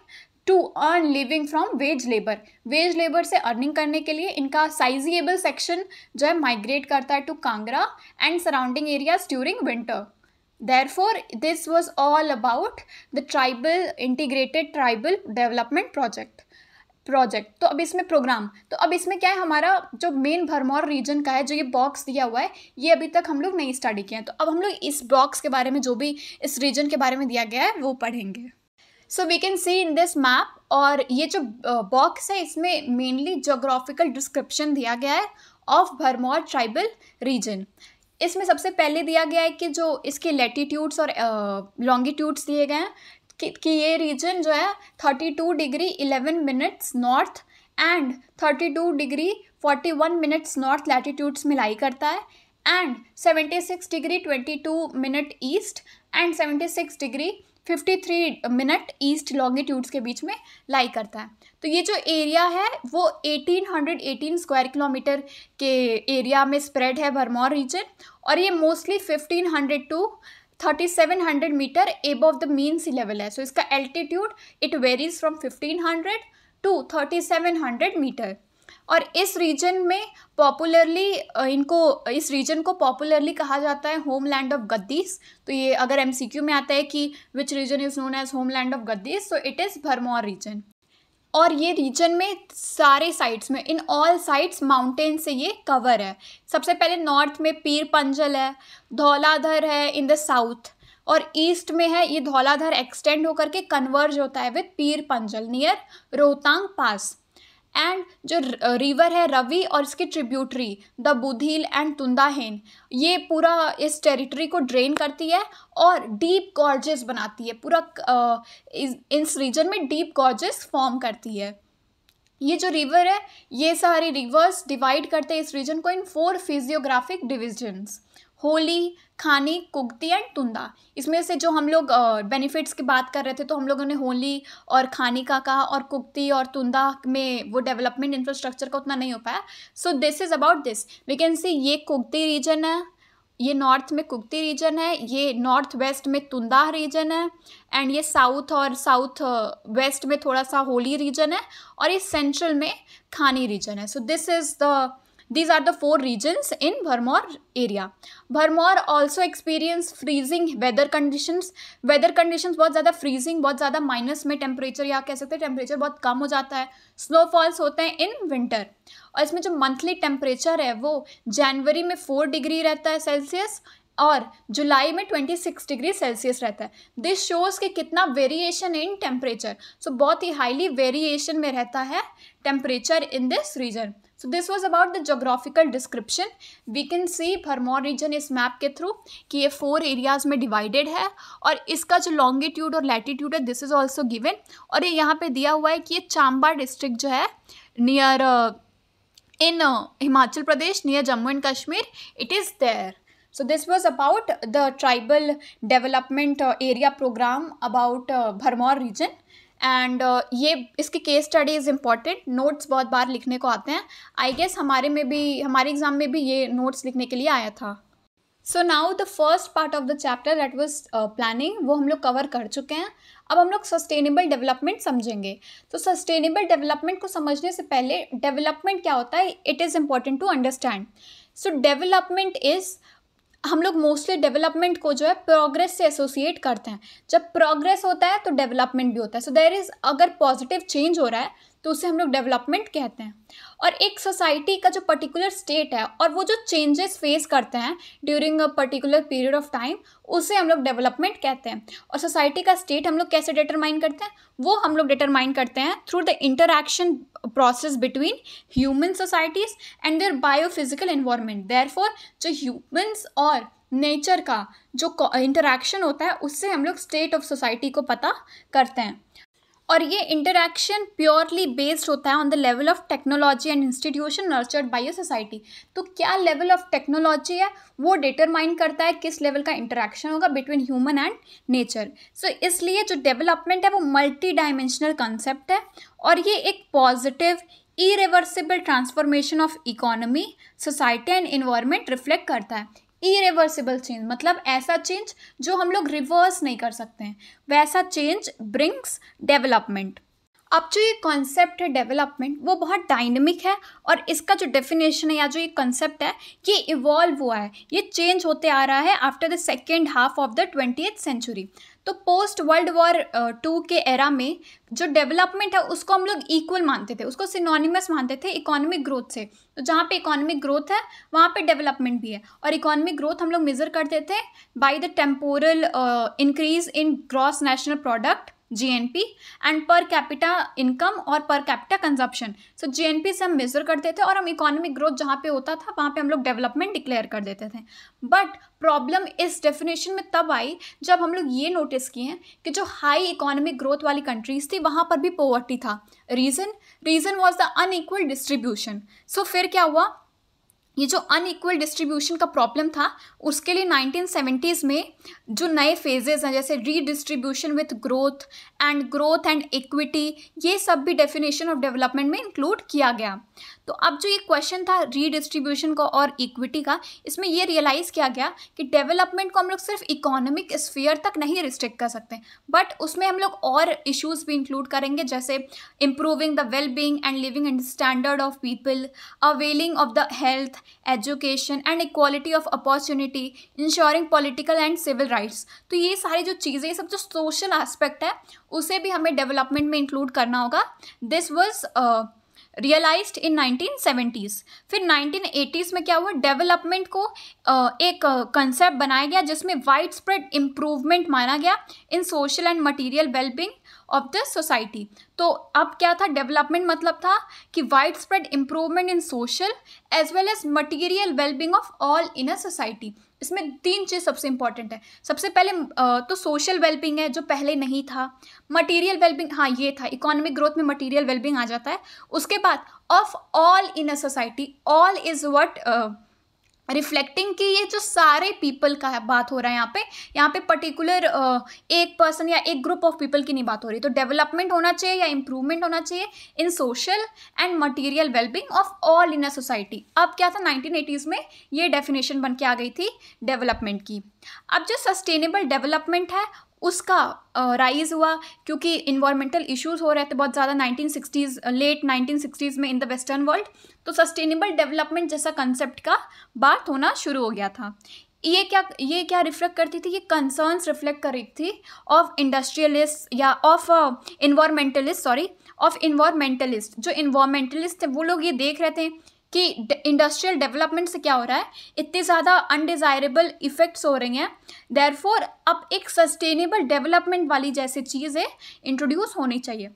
to earn living from wage labour wage labour से अर्निंग करने के लिए इनका साइजिएबल सेक्शन जो है माइग्रेट करता है to Kangra and surrounding areas during winter therefore this was all about the tribal integrated tribal development project project तो अब इसमें प्रोग्राम तो अब इसमें क्या है हमारा जो मेन भरमौर रीजन का है जो ये बॉक्स दिया हुआ है ये अभी तक हम लोग नहीं स्टडी किए हैं तो अब हम लोग इस बॉक्स के बारे में जो भी इस रीजन के बारे में दिया गया है वो पढ़ेंगे so we can see in this map और ये जो बॉक्स है इसमें मेनली जोग्राफिकल डिस्क्रिप्शन दिया गया है ऑफ भरमौर ट्राइबल रीजन इसमें सबसे पहले दिया गया है कि जो इसके लेटीट्यूड्स और लॉन्गिट्यूड्स दिए गए हैं कि, कि ये रीजन जो है thirty two degree eleven minutes north and thirty two degree forty one minutes north latitudes में लाई करता है and seventy six degree twenty two minute east and seventy six degree 53 minute east longitudes के बीच में lie करता है तो ये जो एरिया है वो 1818 स्क्वायर किलोमीटर के एरिया में स्प्रेड है भरमौर रीजन और ये mostly 1500 to 3700 metre above the mean sea level so so so इसका altitude it varies from 1500 to 3700 metre और इस रीजन में पॉपुलरली इनको इस रीजन को पॉपुलरली कहा जाता है होम लैंड ऑफ गद्दीस तो ये अगर एम में आता है कि which region is known as homeland of Gaddis तो इट इज़ भरमौर रीजन और ये रीजन में सारे साइड्स में इन ऑल साइड्स माउंटेन से ये कवर है सबसे पहले नॉर्थ में पीर पंजल है धौलाधर है इन द साउथ और ईस्ट में है ये धौलाधर एक्सटेंड होकर के कन्वर्ज होता है with Pir Panjal near Rohtang pass and जो रिवर uh, है रवि और इसके tributary the Budhil and Tundahen ये पूरा इस टेरिटरी को ड्रेन करती है और डीप गॉर्जेस बनाती है पूरा uh, इस रीजन में डीप गॉर्जेस फॉर्म करती है ये जो रिवर है ये सारी रिवर्स डिवाइड करते हैं इस रीजन को in four physiographic divisions Holi Khani Kugti and तुंदा इसमें से जो हम लोग बेनिफिट्स की बात कर रहे थे तो हम लोगों ने होली और खानी का कहा और कुगती और तुंदा में वो डेवलपमेंट इंफ्रास्ट्रक्चर का उतना नहीं हो पाया so this is about this we can see ये कुगती रीजन है ये नॉर्थ में कुगती रीजन है ये नॉर्थ वेस्ट में तुंदा रीजन है एंड ये साउथ और साउथ वेस्ट में थोड़ा सा होली रीजन है और ये सेंट्रल में खानी रीजन है so this is the These are the four regions in Bharmor area. Bharmor also experience freezing weather conditions. Weather conditions बहुत ज़्यादा freezing, बहुत ज़्यादा minus में temperature या कह सकते हैं temperature बहुत कम हो जाता है Snowfalls होते हैं in winter. और इसमें जो monthly temperature है वो जनवरी में फोर डिग्री रहता है सेल्सियस और जुलाई में 26 डिग्री सेल्सियस रहता है दिस शोज़ कि कितना वेरिएशन इन टेम्परेचर सो बहुत ही हाईली वेरिएशन में रहता है temperature in this region so this was about the geographical description we can see Bharmour region इस मैप के थ्रू कि ये फोर एरियाज में डिवाइडेड है और इसका जो लॉन्गिट्यूड और लैटीट्यूड है दिस इज ऑल्सो गिवेन और ये यहाँ पे दिया हुआ है कि ये चांबा डिस्ट्रिक्ट जो है near in Himachal Pradesh near Jammu and Kashmir it is there so this was about the tribal development area programme about Bharmour region and uh, ये इसकी case study is important notes बहुत बार लिखने को आते हैं आई गेस हमारे में भी हमारे एग्ज़ाम में भी ये नोट्स लिखने के लिए आया था so now the first part of the chapter that was planning वो हम लोग कवर कर चुके हैं अब हम लोग सस्टेनेबल डेवलपमेंट समझेंगे तो सस्टेनेबल डेवलपमेंट को समझने से पहले डेवलपमेंट क्या होता है it is important to understand so development is हम लोग मोस्टली डेवलपमेंट को जो है प्रोग्रेस से एसोसिएट करते हैं जब प्रोग्रेस होता है तो डेवलपमेंट भी होता है सो देर इज़ अगर पॉजिटिव चेंज हो रहा है तो उसे हम लोग डेवलपमेंट कहते हैं और एक सोसाइटी का जो पर्टिकुलर स्टेट है और वो जो चेंजेस फेस करते हैं during a particular period of time उसे हम लोग डेवलपमेंट कहते हैं और सोसाइटी का स्टेट हम लोग कैसे डिटरमाइन करते हैं वो हम लोग डिटरमाइन करते हैं through the interaction process between human societies and their biophysical environment therefore जो ह्यूमन्स और नेचर का जो इंटरेक्शन होता है उससे हम लोग स्टेट ऑफ सोसाइटी को पता करते हैं और ये इंटरेक्शन प्योरली बेस्ड होता है on the level of technology and institution nurtured by a society तो क्या लेवल ऑफ टेक्नोलॉजी है वो डिटरमाइन करता है किस लेवल का इंटरेक्शन होगा between human and nature so इसलिए जो डेवलपमेंट है वो मल्टी डायमेंशनल कंसेप्ट है और ये एक positive reversible transformation of economy society and environment reflect करता है इरेवर्सिबल चेंज मतलब ऐसा चेंज जो हम लोग रिवर्स नहीं कर सकते हैं वैसा चेंज ब्रिंग्स डेवलपमेंट अब जो ये कॉन्सेप्ट है डेवलपमेंट वो बहुत डायनेमिक है और इसका जो डेफिनेशन है या जो ये कॉन्सेप्ट है ये इवॉल्व हुआ है ये चेंज होते आ रहा है after the second half of the twenty century तो पोस्ट वर्ल्ड वॉर टू के एरा में जो डेवलपमेंट है उसको हम लोग इक्वल मानते थे उसको सिनोनिमस मानते थे इकोनॉमिक ग्रोथ से तो जहाँ पे इकोनॉमिक ग्रोथ है वहाँ पे डेवलपमेंट भी है और इकोनॉमिक ग्रोथ हम लोग मेज़र करते थे by the temporal increase in gross national product GNP and per capita income और पर कैपिटा कंजप्शन सो जीएनपी से हम मेजर करते थे और हम इकोनॉमिक ग्रोथ जहाँ पे होता था वहाँ पे हम लोग डेवलपमेंट डिक्लेयर कर देते थे बट प्रॉब्लम इस डेफिनेशन में तब आई जब हम लोग ये नोटिस किए हैं कि जो हाई इकोनॉमिक ग्रोथ वाली कंट्रीज़ थी वहाँ पर भी पोवर्टी था reason reason was the unequal distribution so फिर क्या हुआ ये जो अनइक्वल डिस्ट्रीब्यूशन का प्रॉब्लम था उसके लिए नाइनटीन में जो नए फेजेज़ हैं जैसे redistribution with growth and growth and equity ये सब भी डेफिनेशन ऑफ डेवलपमेंट में इंक्लूड किया गया तो अब जो ये क्वेश्चन था रीडिस्ट्रीब्यूशन का और इक्विटी का इसमें ये रियलाइज़ किया गया कि डेवलपमेंट को हम लोग सिर्फ इकोनॉमिक स्फीयर तक नहीं रिस्ट्रिक्ट कर सकते बट उसमें हम लोग और इश्यूज़ भी इंक्लूड करेंगे जैसे improving the wellbeing and living and standard of people availing of the health education and equality of opportunity ensuring political and civil rights तो ये सारी जो चीज़ें ये सब जो सोशल एस्पेक्ट है उसे भी हमें डेवलपमेंट में इंक्लूड करना होगा this was realise in nineteen seventies फिर नाइनटीन एटीज में क्या हुआ डेवलपमेंट को uh, एक कंसेप्ट uh, बनाया गया जिसमें वाइड स्प्रेड इम्प्रूवमेंट माना गया in social and material wellbeing of the society तो अब क्या था डेवलपमेंट मतलब था कि wide spread improvement in social as well as material wellbeing of all in a society इसमें तीन चीज़ सबसे इंपॉर्टेंट है सबसे पहले तो सोशल वेलबिंग है जो पहले नहीं था मटेरियल वेलबिंग हाँ ये था इकोनॉमिक ग्रोथ में मटेरियल वेलबिंग आ जाता है उसके बाद of all in a society all is what reflecting की ये जो सारे पीपल का बात हो रहा है यहाँ पे यहाँ पे पर्टिकुलर एक पर्सन या एक ग्रुप ऑफ पीपल की नहीं बात हो रही तो डेवलपमेंट होना चाहिए या इम्प्रूवमेंट होना चाहिए in social and material wellbeing of all in a society अब क्या था नाइनटीन में ये डेफिनेशन बन के आ गई थी डेवलपमेंट की अब जो सस्टेनेबल डेवलपमेंट है उसका राइज़ हुआ क्योंकि इन्वामेंटल इश्यूज़ हो रहे थे बहुत ज़्यादा सिक्सटीज़ लेट सिक्सटीज़ में इन द वेस्टर्न वर्ल्ड तो सस्टेनेबल डेवलपमेंट जैसा कंसेप्ट का बात होना शुरू हो गया था ये क्या ये क्या रिफ्लेक्ट करती थी ये कंसर्न्स रिफ्लेक्ट कर रही थी ऑफ इंडस्ट्रियलिस्ट या of environmentalist sorry of environmentalist जो इन्वामेंटलिस्ट थे वो लोग ये देख रहे थे कि इंडस्ट्रियल डेवलपमेंट से क्या हो रहा है इतने ज़्यादा अनडिज़ायरेबल इफ़ेक्ट्स हो रही हैं देयरफॉर अब एक सस्टेनेबल डेवलपमेंट वाली जैसी चीज़ें इंट्रोड्यूस होनी चाहिए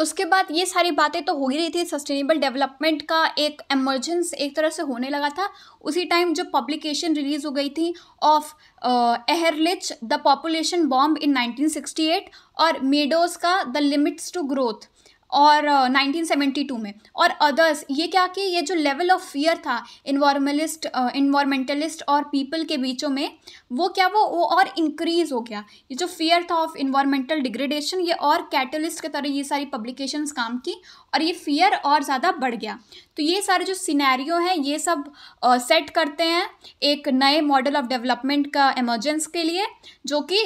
उसके बाद ये सारी बातें तो हो ही रही थी सस्टेनेबल डेवलपमेंट का एक एमरजेंस एक तरह से होने लगा था उसी टाइम जो पब्लिकेशन रिलीज़ हो गई थी of Ehrlich the population bomb in 1968 और मेडोज का द लिमिट्स टू ग्रोथ और uh, 1972 में और अदर्स ये क्या कि ये जो लेवल ऑफ फियर था इन्वामलिस्ट इन्वामेंटलिस्ट और पीपल के बीचों में वो क्या वो वो और इंक्रीज़ हो गया ये जो फियर था ऑफ इन्वायरमेंटल डिग्रेडेशन ये और कैटलिस्ट के तरह ये सारी पब्लिकेशंस काम की और ये फियर और ज़्यादा बढ़ गया तो ये सारे जो सिनेरियो हैं ये सब सेट uh, करते हैं एक नए मॉडल ऑफ डेवलपमेंट का एमरजेंस के लिए जो कि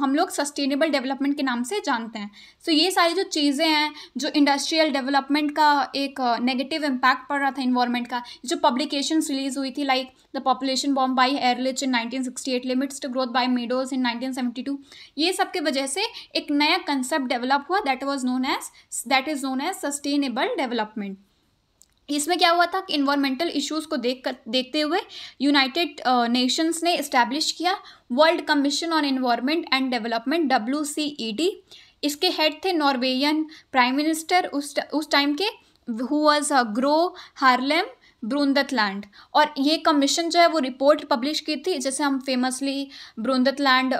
हम लोग सस्टेनेबल डेवलपमेंट के नाम से जानते हैं सो so, ये सारी जो चीज़ें हैं जो इंडस्ट्रियल डेवलपमेंट का एक नेगेटिव इम्पैक्ट पड़ रहा था इन्वायरमेंट का जो पब्लिकेशन रिलीज़ हुई थी like the population bomb by Ehrlich in nineteen sixty eight limits to growth by Meadows in 1972 ये सब के वजह से एक नया कंसेप्ट डेवलप हुआ that was known as that is known as sustainable development इसमें क्या हुआ था कि इन्वायरमेंटल इश्यूज को देख कर देखते हुए यूनाइटेड नेशंस uh, ने इस्टेब्लिश किया World Commission on Environment and Development W इसके हेड थे नॉर्वेयन प्राइम मिनिस्टर उस उस टाइम के who was Gro Harlem Brundtland और ये कमीशन जो है वो रिपोर्ट पब्लिश की थी जैसे हम फेमसली ब्रूंदत लैंड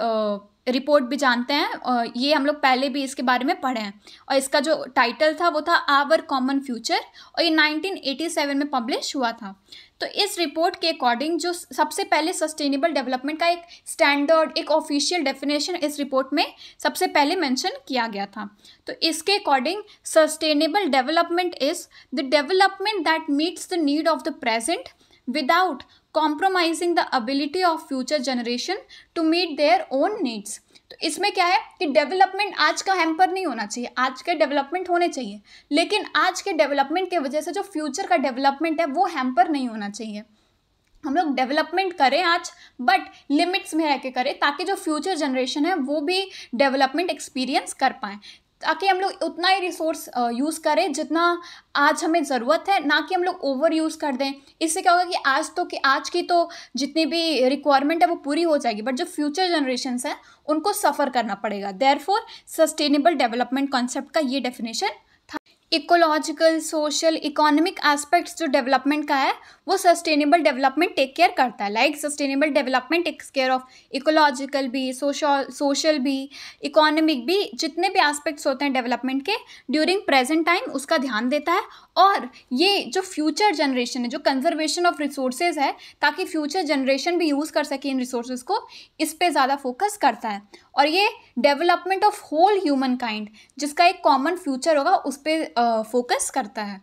रिपोर्ट भी जानते हैं ये हम लोग पहले भी इसके बारे में पढ़े हैं और इसका जो टाइटल था वो था आवर कॉमन फ्यूचर और ये 1987 में पब्लिश हुआ था तो इस रिपोर्ट के अकॉर्डिंग जो सबसे पहले सस्टेनेबल डेवलपमेंट का एक स्टैंडर्ड एक ऑफिशियल डेफिनेशन इस रिपोर्ट में सबसे पहले मेंशन किया गया था तो इसके according sustainable development is the development that meets the need of the present without compromising the ability of future generation to meet their own needs तो इसमें क्या है कि डेवलपमेंट आज का हैम्पर नहीं होना चाहिए आज के डेवलपमेंट होने चाहिए लेकिन आज के डेवलपमेंट के वजह से जो फ्यूचर का डेवलपमेंट है वो हैम्पर नहीं होना चाहिए हम लोग डेवलपमेंट करें आज बट लिमिट्स में रह के करें ताकि जो फ्यूचर जनरेशन है वो भी डेवलपमेंट एक्सपीरियंस कर पाएँ ताकि हम लोग उतना ही रिसोर्स यूज़ करें जितना आज हमें ज़रूरत है ना कि हम लोग ओवर यूज़ कर दें इससे क्या होगा कि आज तो कि आज की तो जितनी भी रिक्वायरमेंट है वो पूरी हो जाएगी बट जो फ्यूचर जनरेशन हैं उनको सफ़र करना पड़ेगा therefore sustainable development concept का ये definition ecological social economic aspects जो डेवलपमेंट का है वो सस्टेनेबल डेवलपमेंट टेक केयर करता है like sustainable development takes care of ecological भी सोशल सोशल भी इकोनॉमिक भी जितने भी एस्पेक्ट्स होते हैं डेवलपमेंट के ड्यूरिंग प्रेजेंट टाइम उसका ध्यान देता है और ये जो फ्यूचर जनरेशन है जो कंजर्वेशन ऑफ रिसोर्सेज है ताकि फ्यूचर जनरेशन भी यूज़ कर सके इन रिसोर्सेज को इस पर ज़्यादा फोकस करता है और ये development of whole humankind जिसका एक कॉमन फ्यूचर होगा उस पर फोकस करता है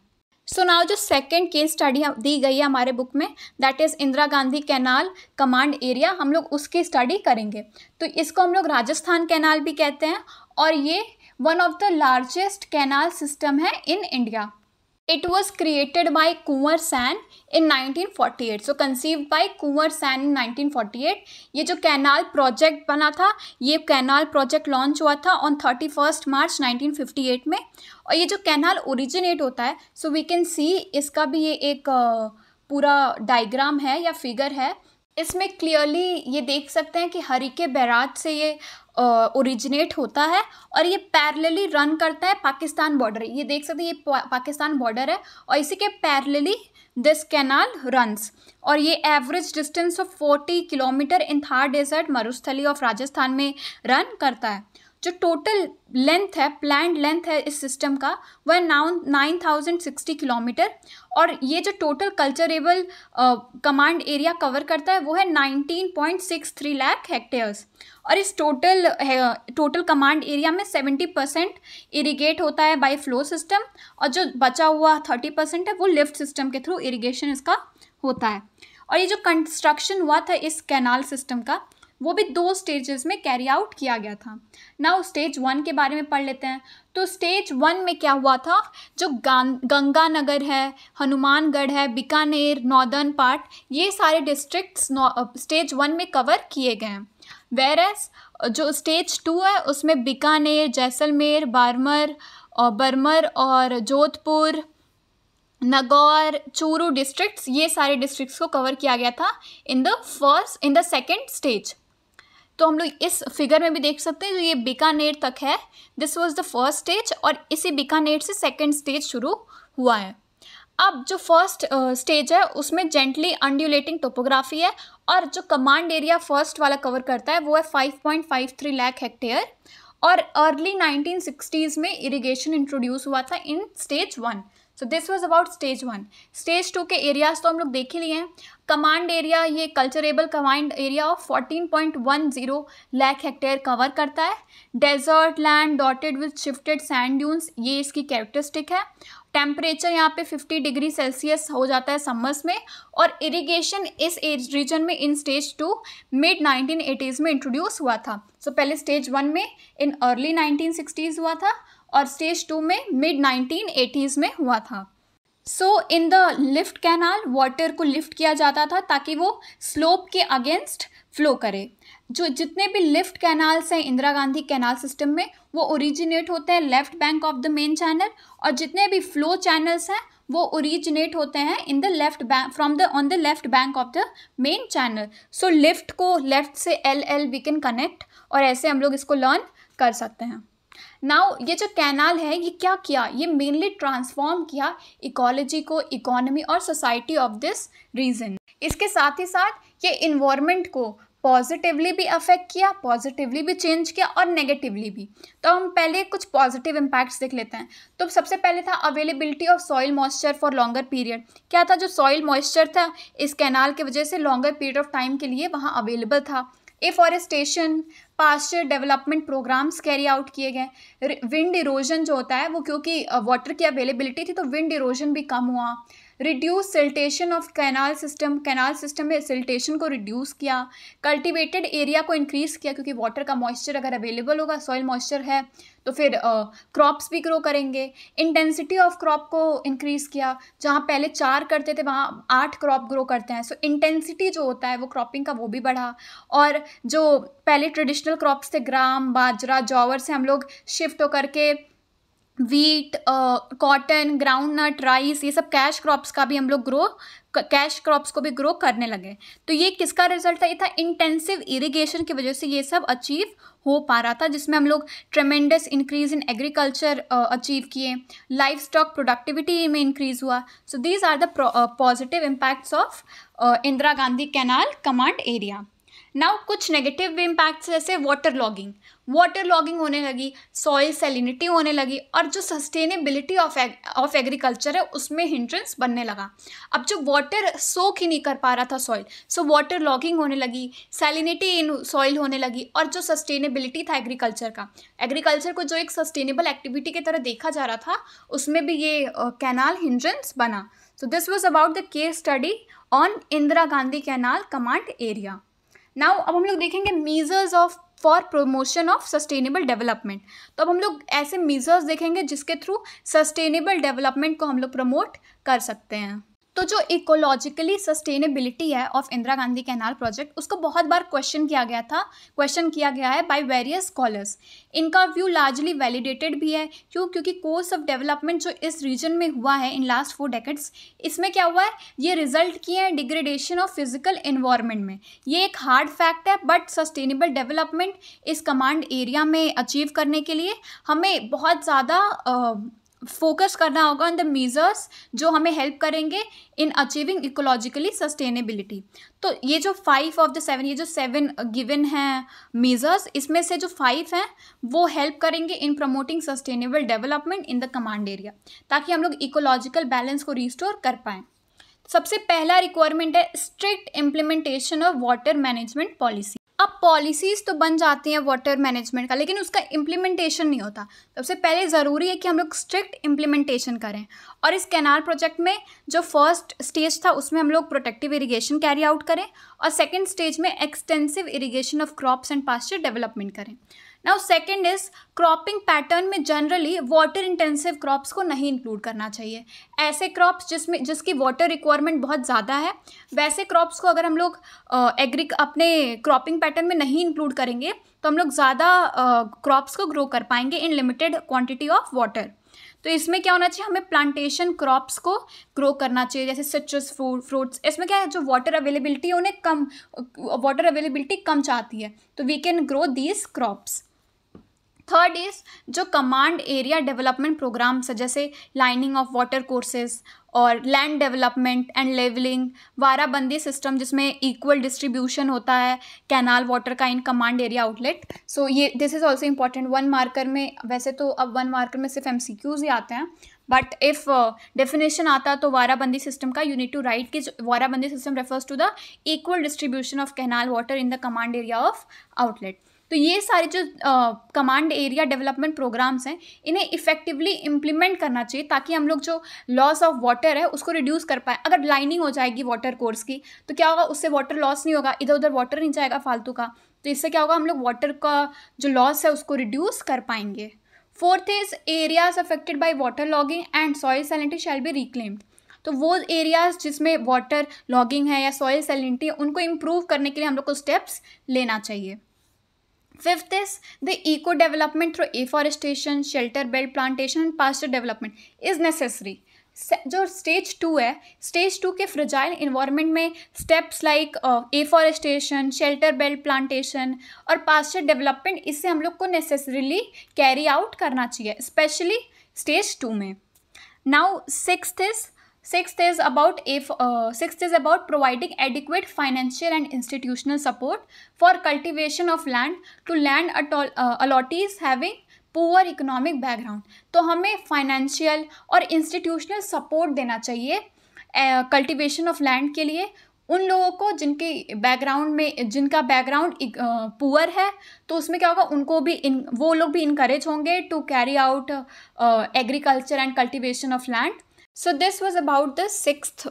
सो so नाउ जो सेकेंड केस स्टडी दी गई है हमारे बुक में that is Indira Gandhi canal command area हम लोग उसकी स्टडी करेंगे तो इसको हम लोग राजस्थान कैनाल भी कहते हैं और ये one of the largest canal system है in India it was created by Kanwar Sain in nineteen forty eight so conceive by Kanwar Sain in nineteen eight ये जो कैनाल प्रोजेक्ट बना था ये कैनाल प्रोजेक्ट लॉन्च हुआ था on thirty first March nineteen fifty eight में और ये जो कैनाल ओरिजिनेट होता है सो वी कैन सी इसका भी ये एक पूरा डायग्राम है या फिगर है इसमें क्लियरली ये देख सकते हैं कि हरी के बैराज से ये ओरिजिनेट होता है और ये पैरेलली रन करता है पाकिस्तान बॉर्डर ये देख सकते हैं ये पा, पाकिस्तान बॉर्डर है और इसी के पैरेलली दिस कैनाल रन्स और ये average distance of forty kilometre in Thar desert Marusthali of Rajasthan में रन करता है जो टोटल लेंथ है प्लान लेंथ है इस सिस्टम का वह नाउन नाइन थाउजेंड सिक्सटी किलोमीटर और ये जो total culturable command area cover करता है वो है nineteen point six three lakh hectares और इस टोटल टोटल कमांड एरिया में सेवेंटी परसेंट इरीगेट होता है बाई फ्लो सिस्टम और जो बचा हुआ थर्टी परसेंट है वो लिफ्ट सिस्टम के थ्रू इरीगेशन इसका होता है और ये जो कंस्ट्रक्शन हुआ था इस कैनाल सिस्टम का वो भी दो स्टेजेस में कैरी आउट किया गया था ना स्टेज वन के बारे में पढ़ लेते हैं तो स्टेज वन में क्या हुआ था जो गंगानगर है हनुमानगढ़ है बीकानेर नॉर्दर्न पार्ट ये सारे डिस्ट्रिक्ट्स स्टेज वन में कवर किए गए हैं वेर एस जो स्टेज टू है उसमें बीकानेर जैसलमेर बारमर और बर्मर और जोधपुर नगौर चूरू डिस्ट्रिक्ट्स ये सारे डिस्ट्रिक्ट्स को कवर किया गया था in the first in the second stage तो हम लोग इस फिगर में भी देख सकते हैं जो ये बीकानेर तक है this was the first stage और इसी बीकानेर से सेकेंड स्टेज शुरू हुआ है अब जो फर्स्ट स्टेज है उसमें जेंटली अंड्यूलेटिंग टोपोग्राफी है और जो कमांड एरिया फर्स्ट वाला कवर करता है वो है 5.53 लाख हेक्टेयर और अर्ली 1960s में इरिगेशन इंट्रोड्यूस हुआ था in stage one so this was about stage one stage two के एरियाज तो हम लोग देख ही लिए हैं कमांड एरिया ये culturable command area of 14.10 lakh hectare cover करता है desert land dotted with shifted sand dunes ये इसकी कैरेक्टरिस्टिक है टेम्परेचर यहाँ पे 50 डिग्री सेल्सियस हो जाता है समर्स में और इरिगेशन इस एज रीजन में in stage two mid 1980s में इंट्रोड्यूस हुआ था सो so, पहले स्टेज वन में इन अर्ली 1960s हुआ था और स्टेज टू में मिड एटीज में हुआ था so in the lift canal water को लिफ्ट किया जाता था ताकि वो स्लोप के अगेंस्ट फ्लो करे जो जितने भी लिफ्ट कैनाल्स हैं इंदिरा गांधी कैनाल सिस्टम में वो ओरिजिनेट होते हैं left bank of the main channel और जितने भी फ्लो चैनल्स हैं वो ओरिजिनेट होते हैं in the left bank from the on the left bank of the main channel so lift को लेफ्ट से L L we can connect और ऐसे हम लोग इसको लर्न कर सकते हैं नाउ ये जो कैनाल है ये क्या किया ये मेनली ट्रांसफॉर्म किया इकोलॉजी को इकोनॉमी और सोसाइटी ऑफ दिस रीजन इसके साथ ही साथ ये इन्वामेंट को पॉजिटिवली भी अफेक्ट किया पॉजिटिवली भी चेंज किया और नेगेटिवली भी तो हम पहले कुछ पॉजिटिव इम्पैक्ट्स देख लेते हैं तो सबसे पहले था availability of soil moisture for longer period क्या था जो सॉइल मॉइस्चर था इस कैनाल की वजह से लॉन्गर पीरियड ऑफ टाइम के लिए वहाँ अवेलेबल था afforestation pasture development programmes carry out किए गए विंड इरोजन जो होता है वो क्योंकि वाटर uh, की अवेलेबिलिटी थी तो विंड इरोजन भी कम हुआ reduce siltation of canal system canal system में सिल्टेशन को रिड्यूस किया कल्टिवेटेड एरिया को इंक्रीज़ किया क्योंकि वाटर का मॉइस्चर अगर अवेलेबल होगा सॉइल मॉइस्चर है तो फिर क्रॉप्स uh, भी ग्रो करेंगे इंटेंसिटी ऑफ क्रॉप को इंक्रीज़ किया जहाँ पहले चार करते थे वहाँ आठ क्रॉप ग्रो करते हैं सो so, इंटेंसिटी जो होता है वो क्रॉपिंग का वो भी बढ़ा और जो पहले ट्रेडिशनल क्रॉप्स थे ग्राम बाजरा जॉवर से हम लोग शिफ्ट होकर के wheat cotton groundnut rice ये सब कैश क्रॉप्स का भी हम लोग ग्रो कैश क्रॉप्स को भी ग्रो करने लगे तो ये किसका रिजल्ट था ये था इंटेंसिव इरिगेशन की वजह से ये सब अचीव हो पा रहा था जिसमें हम लोग tremendous increase in agriculture achieve किए लाइफ स्टॉक प्रोडक्टिविटी में इंक्रीज हुआ so these are the positive impacts of Indira Gandhi canal command area now कुछ नेगेटिव इम्पैक्ट्स जैसे वाटर लॉगिंग वाटर लॉगिंग होने लगी सॉइल सेलिनिटी होने लगी और जो सस्टेनेबिलिटी ऑफ ऑफ एग्रीकल्चर है उसमें हिंड्रेंस बनने लगा अब जो वाटर सोख ही नहीं कर पा रहा था सॉइल सो वाटर लॉगिंग होने लगी सेलिनिटी इन सॉइल होने लगी और जो सस्टेनेबिलिटी था एग्रीकल्चर का एग्रीकल्चर को जो एक सस्टेनेबल एक्टिविटी की तरह देखा जा रहा था उसमें भी ये कैनाल हिंड्रेंस बना so this was about the case study on Indira Gandhi canal command area now अब हम लोग देखेंगे measures of for promotion of sustainable development तो अब हम लोग ऐसे मीजर्स देखेंगे जिसके थ्रू सस्टेनेबल डेवलपमेंट को हम लोग प्रमोट कर सकते हैं तो जो इकोलॉजिकली सस्टेनेबिलिटी है of Indira Gandhi canal project उसको बहुत बार क्वेश्चन किया गया था क्वेश्चन किया गया है बाय वेरियस स्कॉलर्स इनका व्यू लार्जली वैलिडेटेड भी है क्यों क्योंकि कोर्स ऑफ डेवलपमेंट जो इस रीजन में हुआ है इन लास्ट फोर डेकेट्स इसमें क्या हुआ है ये रिजल्ट किए हैं डिग्रेडेशन ऑफ फिजिकल इन्वायरमेंट में ये एक हार्ड फैक्ट है बट सस्टेनेबल डेवलपमेंट इस कमांड एरिया में अचीव करने के लिए हमें बहुत ज़्यादा फोकस करना होगा ऑन द मीजर्स जो हमें हेल्प करेंगे इन अचीविंग इकोलॉजिकली सस्टेनेबिलिटी तो ये जो फाइव ऑफ द सेवन ये जो सेवन गिवन हैं मीजर्स इसमें से जो फाइव हैं वो हेल्प करेंगे in promoting sustainable development in the command area ताकि हम लोग इकोलॉजिकल बैलेंस को रिस्टोर कर पाएँ सबसे पहला रिक्वायरमेंट है strict implementation of water management policy अब पॉलिसीज़ तो बन जाती हैं वाटर मैनेजमेंट का लेकिन उसका इम्प्लीमेंटेशन नहीं होता तो सबसे पहले ज़रूरी है कि हम लोग स्ट्रिक्ट इम्प्लीमेंटेशन करें और इस कैनाल प्रोजेक्ट में जो फर्स्ट स्टेज था उसमें हम लोग प्रोटेक्टिव इरिगेशन कैरी आउट करें और सेकेंड स्टेज में extensive irrigation of crops and pasture development करें now second is cropping pattern में जनरली वाटर इंटेंसिव क्रॉप्स को नहीं इंक्लूड करना चाहिए ऐसे क्रॉप्स जिसमें जिसकी वाटर रिक्वायरमेंट बहुत ज़्यादा है वैसे क्रॉप्स को अगर हम लोग एग्री अपने क्रॉपिंग पैटर्न में नहीं इंक्लूड करेंगे तो हम लोग ज़्यादा क्रॉप्स को ग्रो कर पाएंगे in limited quantity of water तो इसमें क्या होना चाहिए हमें प्लांटेशन क्रॉप्स को ग्रो करना चाहिए जैसे सिट्रस फ्रूट फ्रूट्स इसमें क्या है जो वाटर अवेलेबिलिटी उन्हें कम वाटर अवेलेबिलिटी कम चाहती है तो we can grow these crops third is जो कमांड एरिया डेवलपमेंट प्रोग्राम्स है जैसे लाइनिंग ऑफ वाटर कोर्सेज और land development and levelling warabandi system जिसमें इक्वल डिस्ट्रीब्यूशन होता है कैनाल वाटर का in command area outlet so ये this is also important one marker में वैसे तो अब वन मार्कर में सिर्फ एम ही आते हैं बट इफ़ डेफिनेशन आता तो वाराबंदी सिस्टम का यूनिट टू राइट कि warabandi system refers to the equal distribution of canal water in the command area of outlet तो ये सारे जो कमांड एरिया डेवलपमेंट प्रोग्राम्स हैं इन्हें इफेक्टिवली इम्प्लीमेंट करना चाहिए ताकि हम लोग जो लॉस ऑफ वाटर है उसको रिड्यूस कर पाए अगर लाइनिंग हो जाएगी वाटर कोर्स की तो क्या होगा उससे वाटर लॉस नहीं होगा इधर उधर वाटर नहीं जाएगा फालतू का तो इससे क्या होगा हम लोग वाटर का जो लॉस है उसको रिड्यूस कर पाएंगे fourth is areas affected by water logging and soil salinity shall be reclaimed तो वो एरियाज जिसमें वाटर लॉगिंग है या सॉइल सैलिनिटी है उनको इम्प्रूव करने के लिए हम लोग को स्टेप्स लेना चाहिए fifth is the eco development through afforestation shelter belt plantation and pasture development is necessary जो स्टेज टू है स्टेज टू के फ्रजाइल इन्वायरमेंट में steps like afforestation shelter belt plantation और पास्टर डेवलपमेंट इससे हम लोग को नेसेसरीली कैरी आउट करना चाहिए स्पेशली स्टेज टू में now six is Sixth is about if uh, sixth is about providing adequate financial and institutional support for cultivation of land to land atol, uh, allottees having poor economic background तो हमें financial और institutional support देना चाहिए cultivation of land के लिए उन लोगों को जिनके बैकग्राउंड में जिनका बैकग्राउंड पुअर uh, है तो उसमें क्या होगा उनको भी इन वो लोग भी इंकरेज होंगे to carry out agriculture and cultivation of land so this was about the six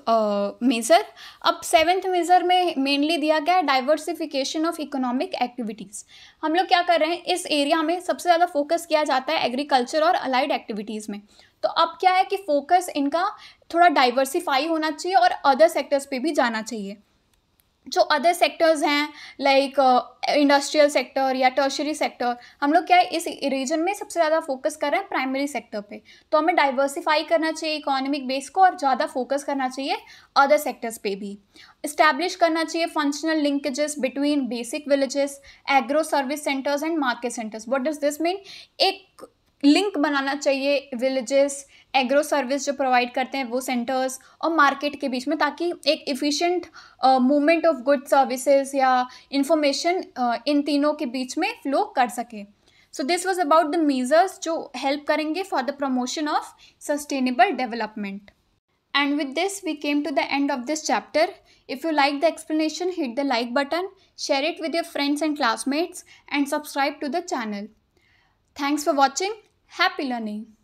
measure अब सेवेंथ मेज़र में मेनली दिया गया है डाइवर्सिफिकेशन ऑफ इकोनॉमिक एक्टिविटीज़ हम लोग क्या कर रहे हैं इस एरिया में सबसे ज़्यादा फोकस किया जाता है एग्रीकल्चर और अलाइड एक्टिविटीज़ में तो अब क्या है कि फोकस इनका थोड़ा डाइवर्सिफाई होना चाहिए और अदर सेक्टर्स पे भी जाना चाहिए जो अदर सेक्टर्स हैं लाइक इंडस्ट्रियल सेक्टर या टर्शरी सेक्टर हम लोग क्या है इस रीजन में सबसे ज़्यादा फोकस कर रहे हैं प्राइमरी सेक्टर पे तो हमें डाइवर्सिफाई करना चाहिए इकोनॉमिक बेस को और ज़्यादा फोकस करना चाहिए अदर सेक्टर्स पे भी इस्टेब्लिश करना चाहिए functional linkages between basic villages agro service centres and market centres what does this mean एक लिंक बनाना चाहिए विलेजेस एग्रो सर्विस जो प्रोवाइड करते हैं वो सेंटर्स और मार्केट के बीच में ताकि एक efficient movement of good services या इंफॉर्मेशन uh, इन तीनों के बीच में फ्लो कर सके so this was about the measures जो हेल्प करेंगे for the promotion of sustainable development and with this we came to the end of this chapter if you like the explanation hit the like button share it with your friends and classmates and subscribe to the channel thanks for watching Happy learning!